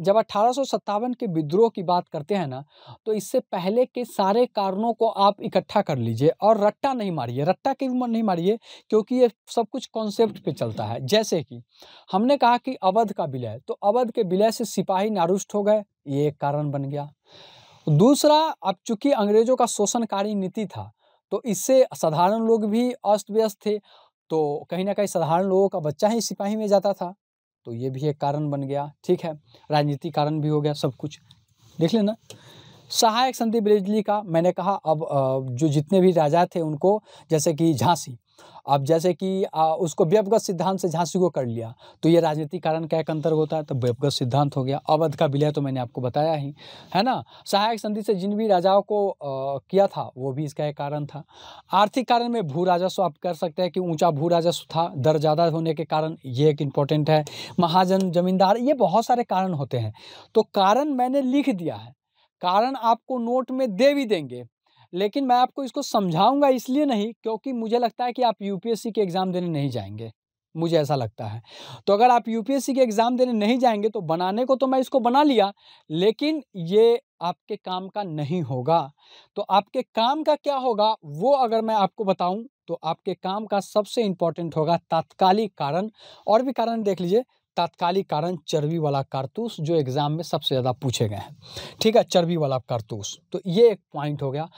जब अठारह के विद्रोह की बात करते हैं ना तो इससे पहले के सारे कारणों को आप इकट्ठा कर लीजिए और रट्टा नहीं मारिए रट्टा की भी नहीं मारिए क्योंकि ये सब कुछ कॉन्सेप्ट पे चलता है जैसे कि हमने कहा कि अवध का विलय तो अवध के विलय से सिपाही नारुष्ट हो गए ये एक कारण बन गया दूसरा अब चूंकि अंग्रेजों का शोषणकारी नीति था तो इससे साधारण लोग भी अस्त व्यस्त थे तो कहीं ना कहीं साधारण लोगों का बच्चा ही सिपाही में जाता था तो ये भी एक कारण बन गया ठीक है राजनीतिक कारण भी हो गया सब कुछ देख लेना सहायक संधि बिजली का मैंने कहा अब जो जितने भी राजा थे उनको जैसे कि झांसी अब जैसे कि उसको व्यवगत सिद्धांत से झांसी को कर लिया तो ये राजनीतिक कारण का एक अंतर होता है तो व्यवगत सिद्धांत हो गया अवध का विलय तो मैंने आपको बताया ही है ना सहायक संधि से जिन भी राजाओं को आ, किया था वो भी इसका एक कारण था आर्थिक कारण में भू राजस्व आप कर सकते हैं कि ऊंचा भू राजस्व था दर ज़्यादा होने के कारण ये एक इम्पोर्टेंट है महाजन जमींदार ये बहुत सारे कारण होते हैं तो कारण मैंने लिख दिया है कारण आपको नोट में दे भी देंगे लेकिन मैं आपको इसको समझाऊंगा इसलिए नहीं क्योंकि मुझे लगता है कि आप यूपीएससी के एग्ज़ाम देने नहीं जाएंगे मुझे ऐसा लगता है तो अगर आप यूपीएससी के एग्ज़ाम देने नहीं जाएंगे तो बनाने को तो मैं इसको बना लिया लेकिन ये आपके काम का नहीं होगा तो आपके काम का क्या होगा वो अगर मैं आपको बताऊं तो आपके काम का सबसे इंपॉर्टेंट होगा तात्कालिक कारण और भी कारण देख लीजिए तात्कालिक कारण चर्बी वाला कारतूस जो एग्ज़ाम में सबसे ज़्यादा पूछे गए हैं ठीक है चर्बी वाला कारतूस तो ये एक पॉइंट हो गया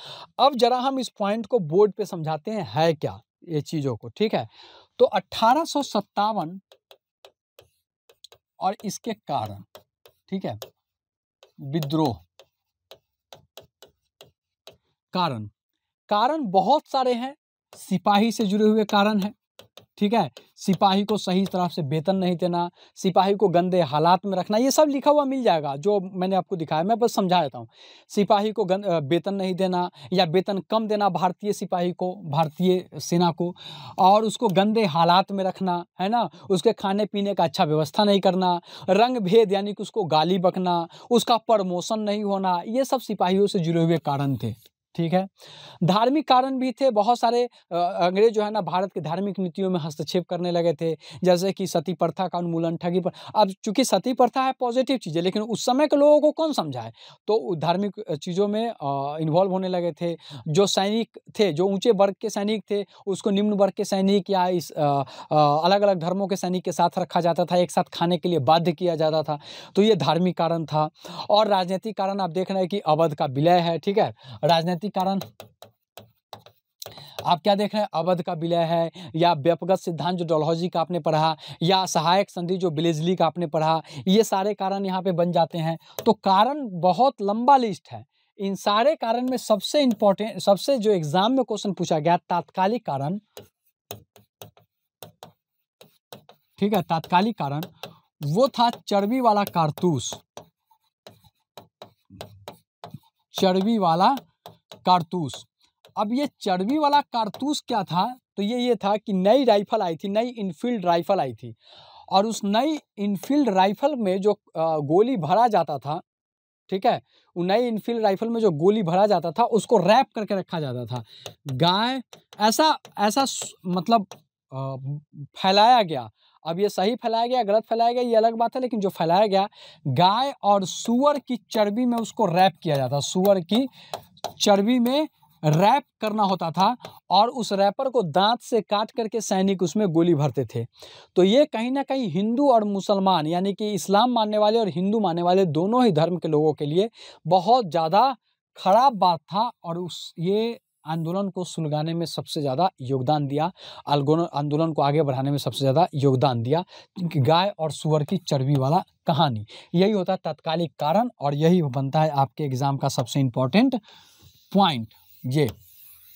अब ज़रा हम इस पॉइंट को बोर्ड पे समझाते हैं है क्या ये चीज़ों को ठीक है तो अट्ठारह और इसके कारण ठीक है विद्रोह कारण कारण बहुत सारे हैं सिपाही से जुड़े हुए कारण हैं ठीक है सिपाही को सही तरह से वेतन नहीं देना सिपाही को गंदे हालात में रखना ये सब लिखा हुआ मिल जाएगा जो मैंने आपको दिखाया मैं बस समझा देता हूँ सिपाही को वेतन नहीं देना या वेतन कम देना भारतीय सिपाही को भारतीय सेना को और उसको गंदे हालात में रखना है ना उसके खाने पीने का अच्छा व्यवस्था नहीं करना रंग भेद यानी कि उसको गाली बकना उसका प्रमोशन नहीं होना ये सब सिपाहियों से जुड़े हुए कारण थे ठीक है धार्मिक कारण भी थे बहुत सारे अंग्रेज जो है ना भारत के धार्मिक नीतियों में हस्तक्षेप करने लगे थे जैसे कि सती प्रथा का उन्मूलन ठगी पर अब चूंकि सती प्रथा है पॉजिटिव चीज़ है लेकिन उस समय के लोगों को कौन समझाए तो धार्मिक चीज़ों में इन्वॉल्व होने लगे थे जो सैनिक थे जो ऊँचे वर्ग के सैनिक थे उसको निम्न वर्ग के सैनिक या इस अलग अलग धर्मों के सैनिक के साथ रखा जाता था एक साथ खाने के लिए बाध्य किया जाता था तो ये धार्मिक कारण था और राजनीतिक कारण आप देख रहे हैं कि अवध का विलय है ठीक है राजनीतिक प्रकृति कारण आप क्या देख रहे हैं अवध का विलय है या व्यपगत सिद्धांत जो डोलहौजी का आपने पढ़ा या सहायक संधि जो बिलेजली का आपने पढ़ा ये सारे कारण यहाँ पे बन जाते हैं तो कारण बहुत लंबा लिस्ट है इन सारे कारण में सबसे इंपॉर्टेंट सबसे जो एग्जाम में क्वेश्चन पूछा गया तात्कालिक कारण ठीक है तात्कालिक कारण वो था चर्बी वाला कारतूस चर्बी वाला कारतूस अब ये चर्बी वाला कारतूस क्या था तो ये ये था कि नई राइफल आई थी नई इनफील्ड राइफल आई थी और उस नई इनफील्ड राइफल में जो गोली भरा जाता था ठीक है वो नई इनफील्ड राइफल में जो गोली भरा जाता था उसको रैप करके रखा जाता था गाय ऐसा ऐसा मतलब फैलाया गया अब ये सही फैलाया गया गलत फैलाया गया ये अलग बात है लेकिन जो फैलाया गया गाय और सुअर की चर्बी में उसको रैप किया जाता सुअर की चर्बी में रैप करना होता था और उस रैपर को दांत से काट करके सैनिक उसमें गोली भरते थे तो ये कहीं ना कहीं हिंदू और मुसलमान यानी कि इस्लाम मानने वाले और हिंदू मानने वाले दोनों ही धर्म के लोगों के लिए बहुत ज़्यादा खराब बात था और उस ये आंदोलन को सुलगाने में सबसे ज़्यादा योगदान दिया अलगोन आंदोलन को आगे बढ़ाने में सबसे ज़्यादा योगदान दिया क्योंकि गाय और सुअर की चर्बी वाला कहानी यही होता है तत्कालिक कारण और यही बनता है आपके एग्ज़ाम का सबसे इम्पोर्टेंट पॉइंट ये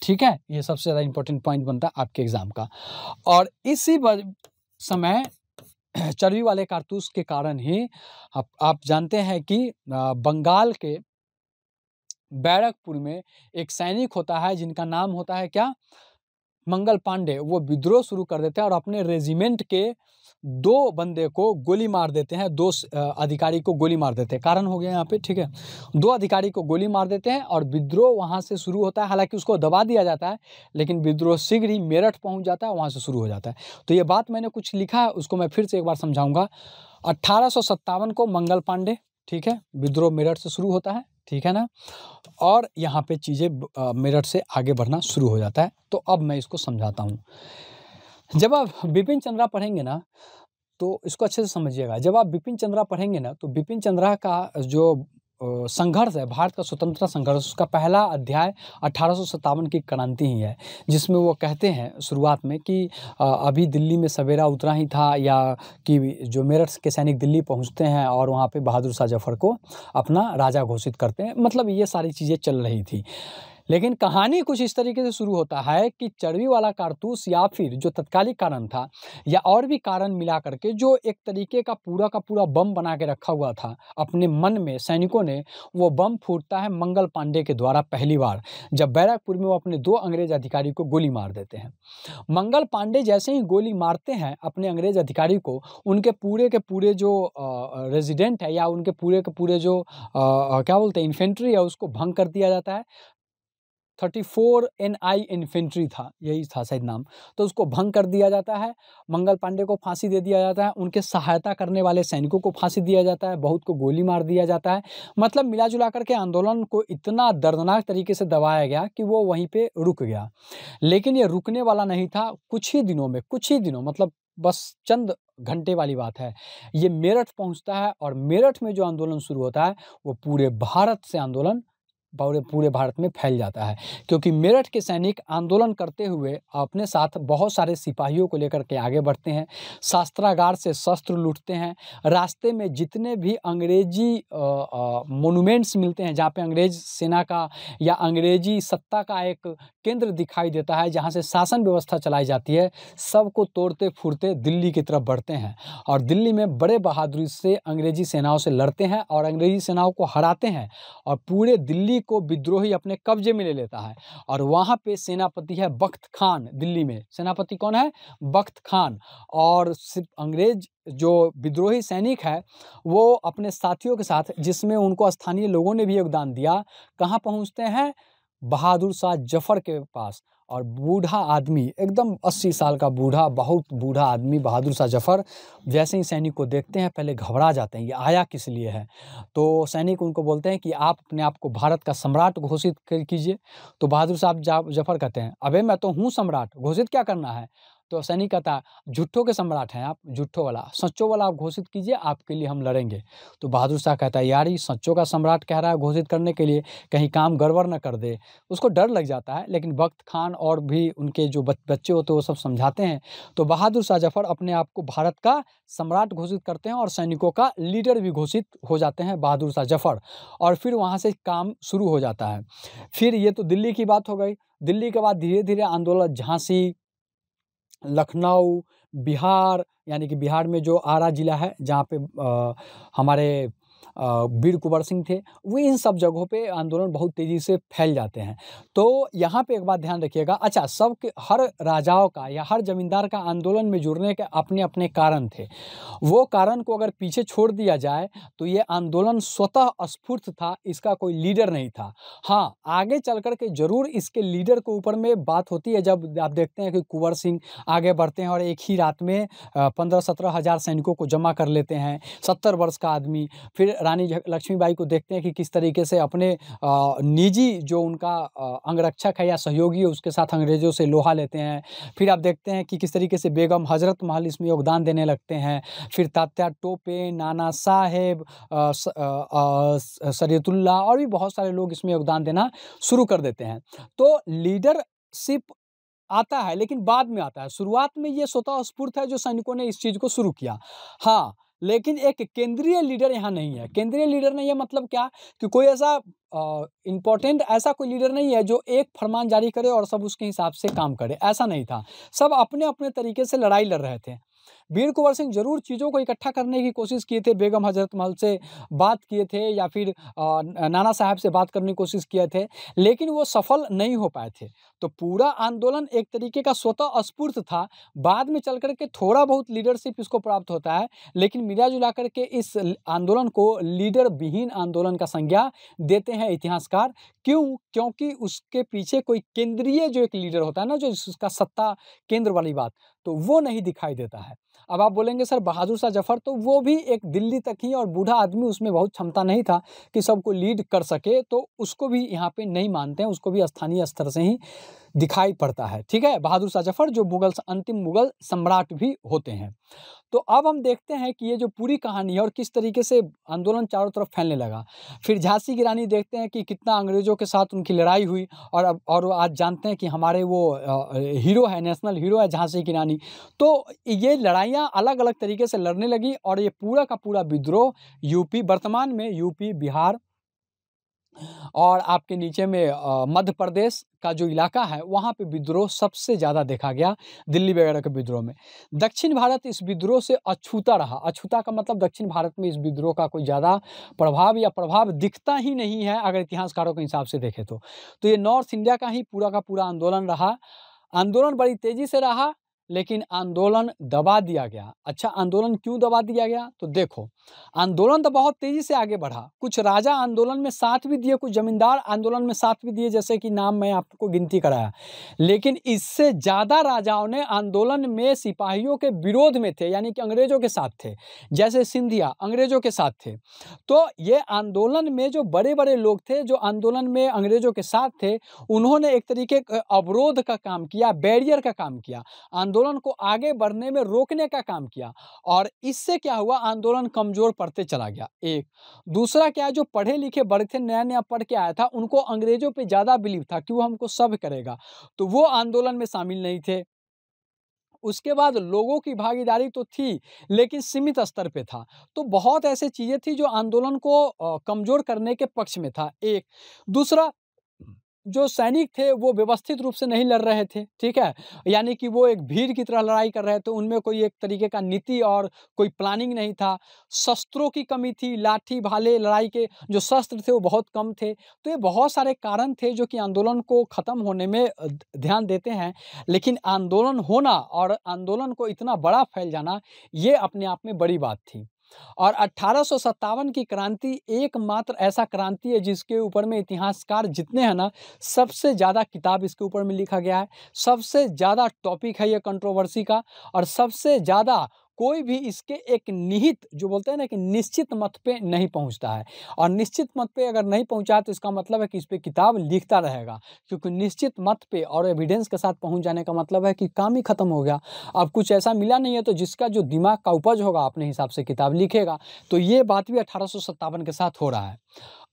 ठीक है ये सबसे ज़्यादा इंपॉर्टेंट पॉइंट बनता है आपके एग्ज़ाम का और इसी समय चर्बी वाले कारतूस के कारण ही आप, आप जानते हैं कि बंगाल के बैरकपुर में एक सैनिक होता है जिनका नाम होता है क्या मंगल पांडे वो विद्रोह शुरू कर देते हैं और अपने रेजिमेंट के दो बंदे को गोली मार देते हैं दो अधिकारी को गोली मार देते हैं कारण हो गया यहाँ पे ठीक है दो अधिकारी को गोली मार देते हैं और विद्रोह वहाँ से शुरू होता है हालांकि उसको दबा दिया जाता है लेकिन विद्रोह शीघ्र ही मेरठ पहुँच जाता है वहाँ से शुरू हो जाता है तो ये बात मैंने कुछ लिखा है उसको मैं फिर से एक बार समझाऊँगा अट्ठारह को मंगल पांडे ठीक है विद्रोह मेरठ से शुरू होता है ठीक है ना और यहाँ पे चीज़ें मेरठ से आगे बढ़ना शुरू हो जाता है तो अब मैं इसको समझाता हूँ जब आप बिपिन चंद्रा पढ़ेंगे ना तो इसको अच्छे से समझिएगा जब आप बिपिन चंद्रा पढ़ेंगे ना तो बिपिन चंद्रा का जो संघर्ष है भारत का स्वतंत्रता संघर्ष उसका पहला अध्याय अठारह की क्रांति ही है जिसमें वो कहते हैं शुरुआत में कि अभी दिल्ली में सवेरा उतना ही था या कि जो मेरठ के सैनिक दिल्ली पहुंचते हैं और वहाँ पे बहादुर शाह जफर को अपना राजा घोषित करते हैं मतलब ये सारी चीज़ें चल रही थी लेकिन कहानी कुछ इस तरीके से शुरू होता है कि चर्बी वाला कारतूस या फिर जो तत्कालिक कारण था या और भी कारण मिला करके जो एक तरीके का पूरा का पूरा बम बना के रखा हुआ था अपने मन में सैनिकों ने वो बम फूटता है मंगल पांडे के द्वारा पहली बार जब बैरकपुर में वो अपने दो अंग्रेज अधिकारी को गोली मार देते हैं मंगल पांडे जैसे ही गोली मारते हैं अपने अंग्रेज अधिकारी को उनके पूरे के पूरे जो रेजिडेंट है या उनके पूरे के पूरे जो क्या बोलते हैं इन्फेंट्री है उसको भंग कर दिया जाता है thirty four N I infantry था यही था शायद नाम तो उसको भंग कर दिया जाता है मंगल पांडे को फांसी दे दिया जाता है उनके सहायता करने वाले सैनिकों को फांसी दिया जाता है बहुत को गोली मार दिया जाता है मतलब मिला जुला करके आंदोलन को इतना दर्दनाक तरीके से दबाया गया कि वो वहीं पर रुक गया लेकिन ये रुकने वाला नहीं था कुछ ही दिनों में कुछ ही दिनों मतलब बस चंद घंटे वाली बात है ये मेरठ पहुंचता है और मेरठ में जो आंदोलन शुरू होता है वो पूरे भारत से आंदोलन पूरे पूरे भारत में फैल जाता है क्योंकि मेरठ के सैनिक आंदोलन करते हुए अपने साथ बहुत सारे सिपाहियों को लेकर के आगे बढ़ते हैं शास्त्रागार से शस्त्र लूटते हैं रास्ते में जितने भी अंग्रेजी मोनूमेंट्स मिलते हैं जहाँ पे अंग्रेज सेना का या अंग्रेजी सत्ता का एक केंद्र दिखाई देता है जहाँ से शासन व्यवस्था चलाई जाती है सबको तोड़ते फूरते दिल्ली की तरफ बढ़ते हैं और दिल्ली में बड़े बहादुरी से अंग्रेजी सेनाओं से लड़ते हैं और अंग्रेजी सेनाओं को हराते हैं और पूरे दिल्ली दिल्ली को विद्रोही अपने कब्जे में ले लेता है और वहाँ पे सेनापति है बख्त खान दिल्ली में सेनापति कौन है बख्त खान और सिर्फ अंग्रेज जो विद्रोही सैनिक है वो अपने साथियों के साथ जिसमें उनको स्थानीय लोगों ने भी योगदान दिया कहाँ पहुँचते हैं बहादुर शाह जफर के पास और बूढ़ा आदमी एकदम 80 साल का बूढ़ा बहुत बूढ़ा आदमी बहादुर शाह जफ़र जैसे ही सैनिक को देखते हैं पहले घबरा जाते हैं ये आया किस लिए है तो सैनिक उनको बोलते हैं कि आप अपने आप को भारत का सम्राट घोषित कीजिए तो बहादुर साहब जफ़र कहते हैं अबे मैं तो हूँ सम्राट घोषित क्या करना है तो सैनिक कहता झूठों के सम्राट हैं आप झूठों वाला सच्चों वाला आप घोषित कीजिए आपके लिए हम लड़ेंगे तो बहादुर शाह कहता है यार ये सच्चों का सम्राट कह रहा है घोषित करने के लिए कहीं काम गड़बड़ न कर दे उसको डर लग जाता है लेकिन वक्त खान और भी उनके जो बच्चे होते हैं वो सब समझाते हैं तो बहादुर शाह जफर अपने आप को भारत का सम्राट घोषित करते हैं और सैनिकों का लीडर भी घोषित हो जाते हैं बहादुर शाह जफर और फिर वहाँ से काम शुरू हो जाता है फिर ये तो दिल्ली की बात हो गई दिल्ली के बाद धीरे धीरे आंदोलन झांसी लखनऊ बिहार यानी कि बिहार में जो आरा ज़िला है जहाँ पे हमारे वीर कुंवर सिंह थे वे इन सब जगहों पे आंदोलन बहुत तेज़ी से फैल जाते हैं तो यहाँ पे एक बात ध्यान रखिएगा अच्छा सब के हर राजाओं का या हर जमींदार का आंदोलन में जुड़ने के अपने अपने कारण थे वो कारण को अगर पीछे छोड़ दिया जाए तो ये आंदोलन स्वतः स्फूर्त था इसका कोई लीडर नहीं था हाँ आगे चल कर के ज़रूर इसके लीडर के ऊपर में बात होती है जब आप देखते हैं कि कुंवर सिंह आगे बढ़ते हैं और एक ही रात में पंद्रह सत्रह हज़ार सैनिकों को जमा कर लेते हैं सत्तर वर्ष का आदमी फिर रानी लक्ष्मीबाई को देखते हैं कि किस तरीके से अपने निजी जो उनका अंगरक्षक है या सहयोगी है उसके साथ अंग्रेज़ों से लोहा लेते हैं फिर आप देखते हैं कि किस तरीके से बेगम हजरत महल इसमें योगदान देने लगते हैं फिर तात्या टोपे नाना साहेब सरीतुल्ला और भी बहुत सारे लोग इसमें योगदान देना शुरू कर देते हैं तो लीडरशिप आता है लेकिन बाद में आता है शुरुआत में ये स्वतः स्फूर्त है जो सैनिकों ने इस चीज़ को शुरू किया हाँ लेकिन एक केंद्रीय लीडर यहाँ नहीं है केंद्रीय लीडर नहीं है मतलब क्या कि कोई ऐसा इंपॉर्टेंट ऐसा कोई लीडर नहीं है जो एक फरमान जारी करे और सब उसके हिसाब से काम करे ऐसा नहीं था सब अपने अपने तरीके से लड़ाई लड़ रहे थे वीर कुंवर सिंह जरूर चीज़ों को इकट्ठा करने की कोशिश किए थे बेगम हजरत महल से बात किए थे या फिर नाना साहब से बात करने की कोशिश किए थे लेकिन वो सफल नहीं हो पाए थे तो पूरा आंदोलन एक तरीके का स्वतः स्फूर्त था बाद में चल करके थोड़ा बहुत लीडरशिप इसको प्राप्त होता है लेकिन मिला जुला करके इस आंदोलन को लीडर विहीन आंदोलन का संज्ञा देते हैं इतिहासकार क्यों क्योंकि उसके पीछे कोई केंद्रीय जो एक लीडर होता है ना जो उसका सत्ता केंद्र वाली बात तो वो नहीं दिखाई देता है अब आप बोलेंगे सर बहादुर शाह जफर तो वो भी एक दिल्ली तक ही और बूढ़ा आदमी उसमें बहुत क्षमता नहीं था कि सबको लीड कर सके तो उसको भी यहाँ पे नहीं मानते हैं उसको भी स्थानीय स्तर से ही दिखाई पड़ता है ठीक है बहादुर शाह जफर जो मुगल अंतिम मुगल सम्राट भी होते हैं तो अब हम देखते हैं कि ये जो पूरी कहानी है और किस तरीके से आंदोलन चारों तरफ फैलने लगा फिर झांसी की रानी देखते हैं कि कितना अंग्रेज़ों के साथ उनकी लड़ाई हुई और अब और आज जानते हैं कि हमारे वो हीरो है नेशनल हीरो है झांसी की रानी तो ये लड़ाइयाँ अलग अलग तरीके से लड़ने लगी और ये पूरा का पूरा विद्रोह यूपी वर्तमान में यूपी बिहार और आपके नीचे में मध्य प्रदेश का जो इलाका है वहाँ पे विद्रोह सबसे ज़्यादा देखा गया दिल्ली वगैरह के विद्रोह में दक्षिण भारत इस विद्रोह से अछूता रहा अछूता का मतलब दक्षिण भारत में इस विद्रोह का कोई ज़्यादा प्रभाव या प्रभाव दिखता ही नहीं है अगर इतिहासकारों के हिसाब से देखें तो, तो ये नॉर्थ इंडिया का ही पूरा का पूरा आंदोलन रहा आंदोलन बड़ी तेज़ी से रहा लेकिन आंदोलन दबा दिया गया अच्छा आंदोलन क्यों दबा दिया गया तो देखो आंदोलन तो बहुत तेज़ी से आगे बढ़ा कुछ राजा आंदोलन में साथ भी दिए कुछ ज़मींदार आंदोलन में साथ भी दिए जैसे कि नाम मैं आपको गिनती कराया लेकिन इससे ज़्यादा राजाओं ने आंदोलन में सिपाहियों के विरोध में थे यानी कि अंग्रेज़ों के साथ थे जैसे सिंधिया अंग्रेज़ों के साथ थे तो ये आंदोलन में जो बड़े बड़े लोग थे जो आंदोलन में अंग्रेज़ों के साथ थे उन्होंने एक तरीके अवरोध का काम किया बैरियर का काम किया आंदोलन आंदोलन को आगे बढ़ने में रोकने का काम किया और इससे क्या हुआ आंदोलन कमज़ोर पड़ते चला गया एक दूसरा क्या जो पढ़े लिखे वर्ग थे नया नया पढ़ के आया था उनको अंग्रेज़ों पे ज़्यादा बिलीव था कि वो हमको सब करेगा तो वो आंदोलन में शामिल नहीं थे उसके बाद लोगों की भागीदारी तो थी लेकिन सीमित स्तर पे था तो बहुत ऐसे चीज़ें थी जो आंदोलन को कमज़ोर करने के पक्ष में था एक दूसरा जो सैनिक थे वो व्यवस्थित रूप से नहीं लड़ रहे थे ठीक है यानी कि वो एक भीड़ की तरह लड़ाई कर रहे थे उनमें कोई एक तरीके का नीति और कोई प्लानिंग नहीं था शस्त्रों की कमी थी लाठी भाले लड़ाई के जो शस्त्र थे वो बहुत कम थे तो ये बहुत सारे कारण थे जो कि आंदोलन को ख़त्म होने में ध्यान देते हैं लेकिन आंदोलन होना और आंदोलन को इतना बड़ा फैल जाना ये अपने आप में बड़ी बात थी और अट्ठारह की क्रांति एकमात्र ऐसा क्रांति है जिसके ऊपर में इतिहासकार जितने हैं ना सबसे ज़्यादा किताब इसके ऊपर में लिखा गया है सबसे ज़्यादा टॉपिक है ये कंट्रोवर्सी का और सबसे ज़्यादा कोई भी इसके एक निहित जो बोलते हैं ना कि निश्चित मत पे नहीं पहुंचता है और निश्चित मत पे अगर नहीं पहुंचा तो इसका मतलब है कि इस पर किताब लिखता रहेगा क्योंकि निश्चित मत पे और एविडेंस के साथ पहुंच जाने का मतलब है कि काम ही ख़त्म हो गया अब कुछ ऐसा मिला नहीं है तो जिसका जो दिमाग का उपज होगा अपने हिसाब से किताब लिखेगा तो ये बात भी अठारह के साथ हो रहा है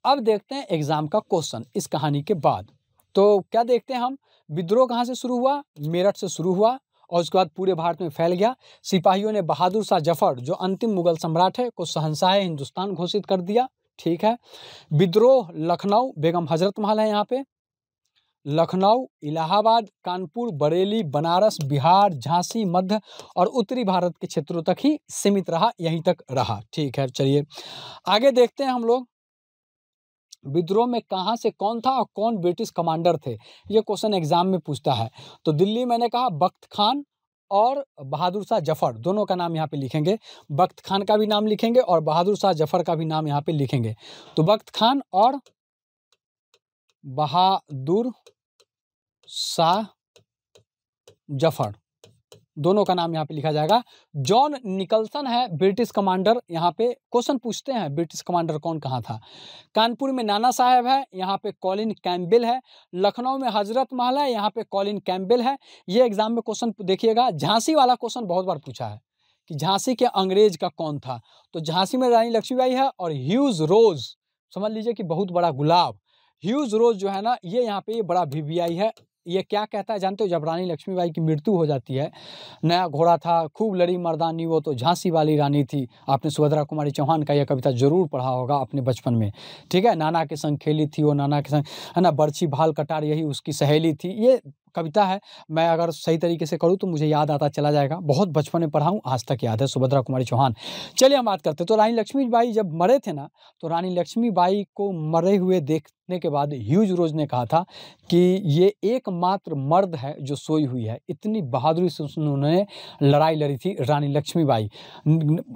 अब देखते हैं एग्ज़ाम का क्वेश्चन इस कहानी के बाद तो क्या देखते हैं हम विद्रोह कहाँ से शुरू हुआ मेरठ से शुरू हुआ और उसके बाद पूरे भारत में फैल गया सिपाहियों ने बहादुर शाह जफर जो अंतिम मुगल सम्राट है को शहनशाह हिंदुस्तान घोषित कर दिया ठीक है विद्रोह लखनऊ बेगम हजरत महल है यहाँ पे लखनऊ इलाहाबाद कानपुर बरेली बनारस बिहार झांसी मध्य और उत्तरी भारत के क्षेत्रों तक ही सीमित रहा यहीं तक रहा ठीक है चलिए आगे देखते हैं हम लोग विद्रोह में कहाँ से कौन था और कौन ब्रिटिश कमांडर थे ये क्वेश्चन एग्जाम में पूछता है तो दिल्ली मैंने कहा बख्त खान और बहादुर शाह जफर दोनों का नाम यहाँ पे लिखेंगे बख्त खान का भी नाम लिखेंगे और बहादुर शाह जफर का भी नाम यहाँ पे लिखेंगे तो बख्त खान और बहादुर शाह जफर दोनों का नाम यहाँ पे लिखा जाएगा जॉन निकलसन है ब्रिटिश कमांडर यहाँ पे क्वेश्चन पूछते हैं ब्रिटिश कमांडर कौन कहाँ था कानपुर में नाना साहब है यहाँ पे कॉलिन कैम्बेल है लखनऊ में हजरत महल है यहाँ पे कॉलिन कैम्बेल है ये एग्जाम में क्वेश्चन देखिएगा झांसी वाला क्वेश्चन बहुत बार पूछा है कि झांसी के अंग्रेज का कौन था तो झांसी में रानी लक्ष्मीबाई है और ह्यूज रोज समझ लीजिए कि बहुत बड़ा गुलाब ह्यूज रोज जो है ना ये यहाँ पे ये बड़ा वी है ये क्या कहता है जानते हो जब रानी लक्ष्मीबाई की मृत्यु हो जाती है नया घोड़ा था खूब लड़ी मर्दानी वो तो झांसी वाली रानी थी आपने सुभद्रा कुमारी चौहान का यह कविता जरूर पढ़ा होगा अपने बचपन में ठीक है नाना के संग खेली थी वो नाना के संग है ना बर्छी भाल कटार यही उसकी सहेली थी ये कविता है मैं अगर सही तरीके से करूँ तो मुझे याद आता चला जाएगा बहुत बचपन में पढ़ा हूँ आज तक याद है सुभद्रा कुमारी चौहान चलिए हम बात करते तो रानी लक्ष्मी बाई जब मरे थे ना तो रानी लक्ष्मी बाई को मरे हुए देखने के बाद ह्यूज रोज ने कहा था कि ये एकमात्र मर्द है जो सोई हुई है इतनी बहादुरी से उन्होंने लड़ाई लड़ी थी रानी लक्ष्मी बाई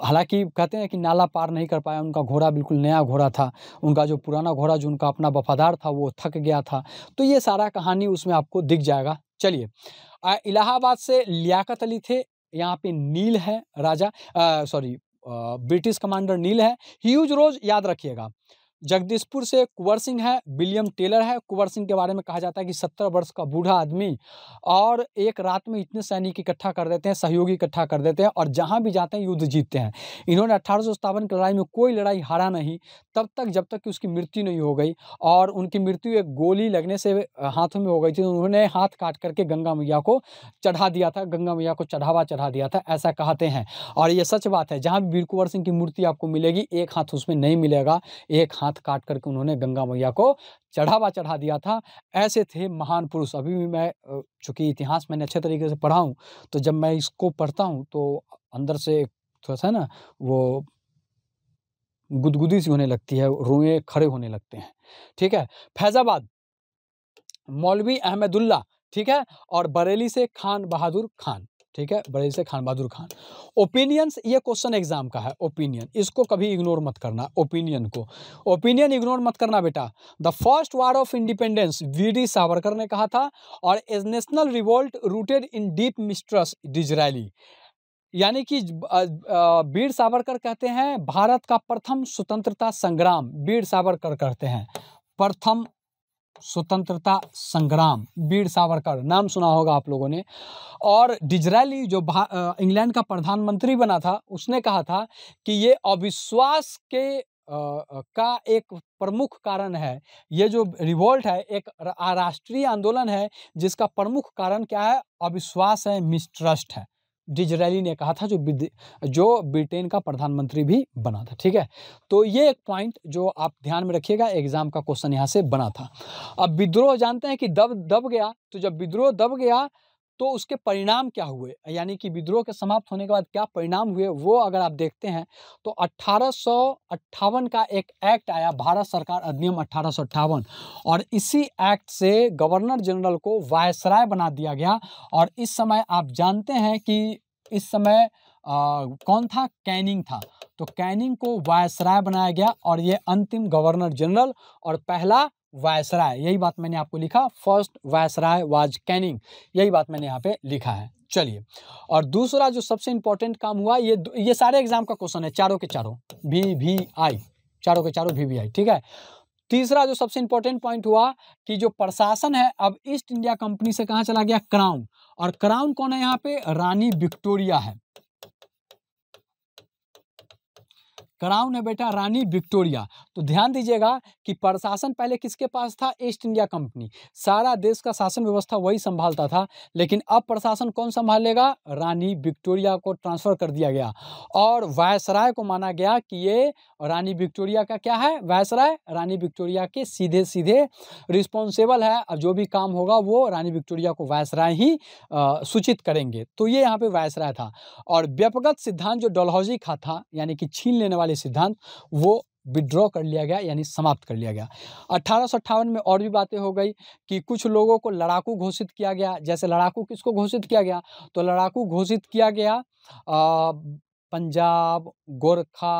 हालाँकि कहते हैं कि नाला पार नहीं कर पाया उनका घोड़ा बिल्कुल नया घोड़ा था उनका जो पुराना घोड़ा जो उनका अपना वफादार था वो थक गया था तो ये सारा कहानी उसमें आपको दिख जाएगा जाएगा चलिए इलाहाबाद से लियाकत अली थे यहाँ पे नील है राजा सॉरी ब्रिटिश कमांडर नील है ह्यूज रोज याद रखिएगा जगदीशपुर से कुंवर सिंह है विलियम टेलर है कुंवर सिंह के बारे में कहा जाता है कि सत्तर वर्ष का बूढ़ा आदमी और एक रात में इतने सैनिक इकट्ठा कर देते हैं सहयोगी इकट्ठा कर देते हैं और जहाँ भी जाते हैं युद्ध जीतते हैं इन्होंने अठारह की लड़ाई में कोई लड़ाई हारा नहीं तब तक जब तक कि उसकी मृत्यु नहीं हो गई और उनकी मृत्यु एक गोली लगने से हाथों में हो गई थी तो उन्होंने हाथ काट करके गंगा मैया को चढ़ा दिया था गंगा मैया को चढ़ावा चढ़ा दिया था ऐसा कहते हैं और ये सच बात है जहाँ भी वीर कुंवर सिंह की मूर्ति आपको मिलेगी एक हाथ उसमें नहीं मिलेगा एक हाथ हाथ काट करके उन्होंने गंगा मैया को चढ़ावा चढ़ा दिया था ऐसे थे महान पुरुष अभी भी मैं चूँकि इतिहास मैंने अच्छे तरीके से पढ़ा हूँ तो जब मैं इसको पढ़ता हूँ तो अंदर से थोड़ा सा ना वो गुदगुदी सी होने लगती है रोए खड़े होने लगते हैं ठीक है फैज़ाबाद मौलवी अहमदुल्ला ठीक है और बरेली से खान बहादुर खान ठीक है बड़े से खान बहादुर खान ओपिनियंस ये क्वेश्चन एग्जाम का है ओपिनियन इसको कभी इग्नोर मत करना ओपिनियन को ओपिनियन इग्नोर मत करना बेटा the first war of independence V D Savarkar ने कहा था और as national revolt rooted in deep mistrust Disraeli यानी कि वीर सावरकर कहते हैं भारत का प्रथम स्वतंत्रता संग्राम वीर सावरकर कहते हैं प्रथम स्वतंत्रता संग्राम वीर सावरकर नाम सुना होगा आप लोगों ने और डिजरैली जो इंग्लैंड का प्रधानमंत्री बना था उसने कहा था कि ये अविश्वास के आ, का एक प्रमुख कारण है ये जो रिवोल्ट है एक राष्ट्रीय आंदोलन है जिसका प्रमुख कारण क्या है अविश्वास है मिसट्रस्ट है डिजरेली ने कहा था जो जो ब्रिटेन का प्रधानमंत्री भी बना था ठीक है तो ये एक पॉइंट जो आप ध्यान में रखिएगा एग्जाम का क्वेश्चन यहाँ से बना था अब विद्रोह जानते हैं कि दब दब गया तो जब विद्रोह दब गया तो उसके परिणाम क्या हुए यानी कि विद्रोह के समाप्त होने के बाद क्या परिणाम हुए वो अगर आप देखते हैं तो अट्ठारह का एक एक्ट आया भारत सरकार अधिनियम अट्ठारह और इसी एक्ट से गवर्नर जनरल को वायसराय बना दिया गया और इस समय आप जानते हैं कि इस समय आ, कौन था कैनिंग था तो कैनिंग को वायसराय बनाया गया और ये अंतिम गवर्नर जनरल और पहला वायसराय यही बात मैंने आपको लिखा फर्स्ट वायसराय वाज कैनिंग यही बात मैंने यहाँ पे लिखा है चलिए और दूसरा जो सबसे इंपॉर्टेंट काम हुआ ये ये सारे एग्जाम का क्वेश्चन है चारों के चारों वी वी आई चारों के चारों वी वी आई ठीक है तीसरा जो सबसे इंपॉर्टेंट पॉइंट हुआ कि जो प्रशासन है अब ईस्ट इंडिया कंपनी से कहाँ चला गया क्राउन और क्राउन कौन है यहाँ पे रानी विक्टोरिया है कराउन है बेटा रानी विक्टोरिया तो ध्यान दीजिएगा कि प्रशासन पहले किसके पास था ईस्ट इंडिया कंपनी सारा देश का शासन व्यवस्था वही संभालता था लेकिन अब प्रशासन कौन संभालेगा रानी विक्टोरिया को ट्रांसफ़र कर दिया गया और वायसराय को माना गया कि ये रानी विक्टोरिया का क्या है वायसराय रानी विक्टोरिया के सीधे सीधे रिस्पॉन्सिबल है अब जो भी काम होगा वो रानी विक्टोरिया को वायसराय ही सूचित करेंगे तो ये यहाँ पे वायसराय था और व्यपगत सिद्धांत जो डलहौजी का था यानी कि छीन लेने वाले सिद्धांत वो विड्रॉ कर लिया गया यानी समाप्त कर लिया गया अट्ठारह में और भी बातें हो गई कि कुछ लोगों को लड़ाकू घोषित किया गया जैसे लड़ाकू किसको घोषित किया गया तो लड़ाकू घोषित किया गया आ, पंजाब गोरखा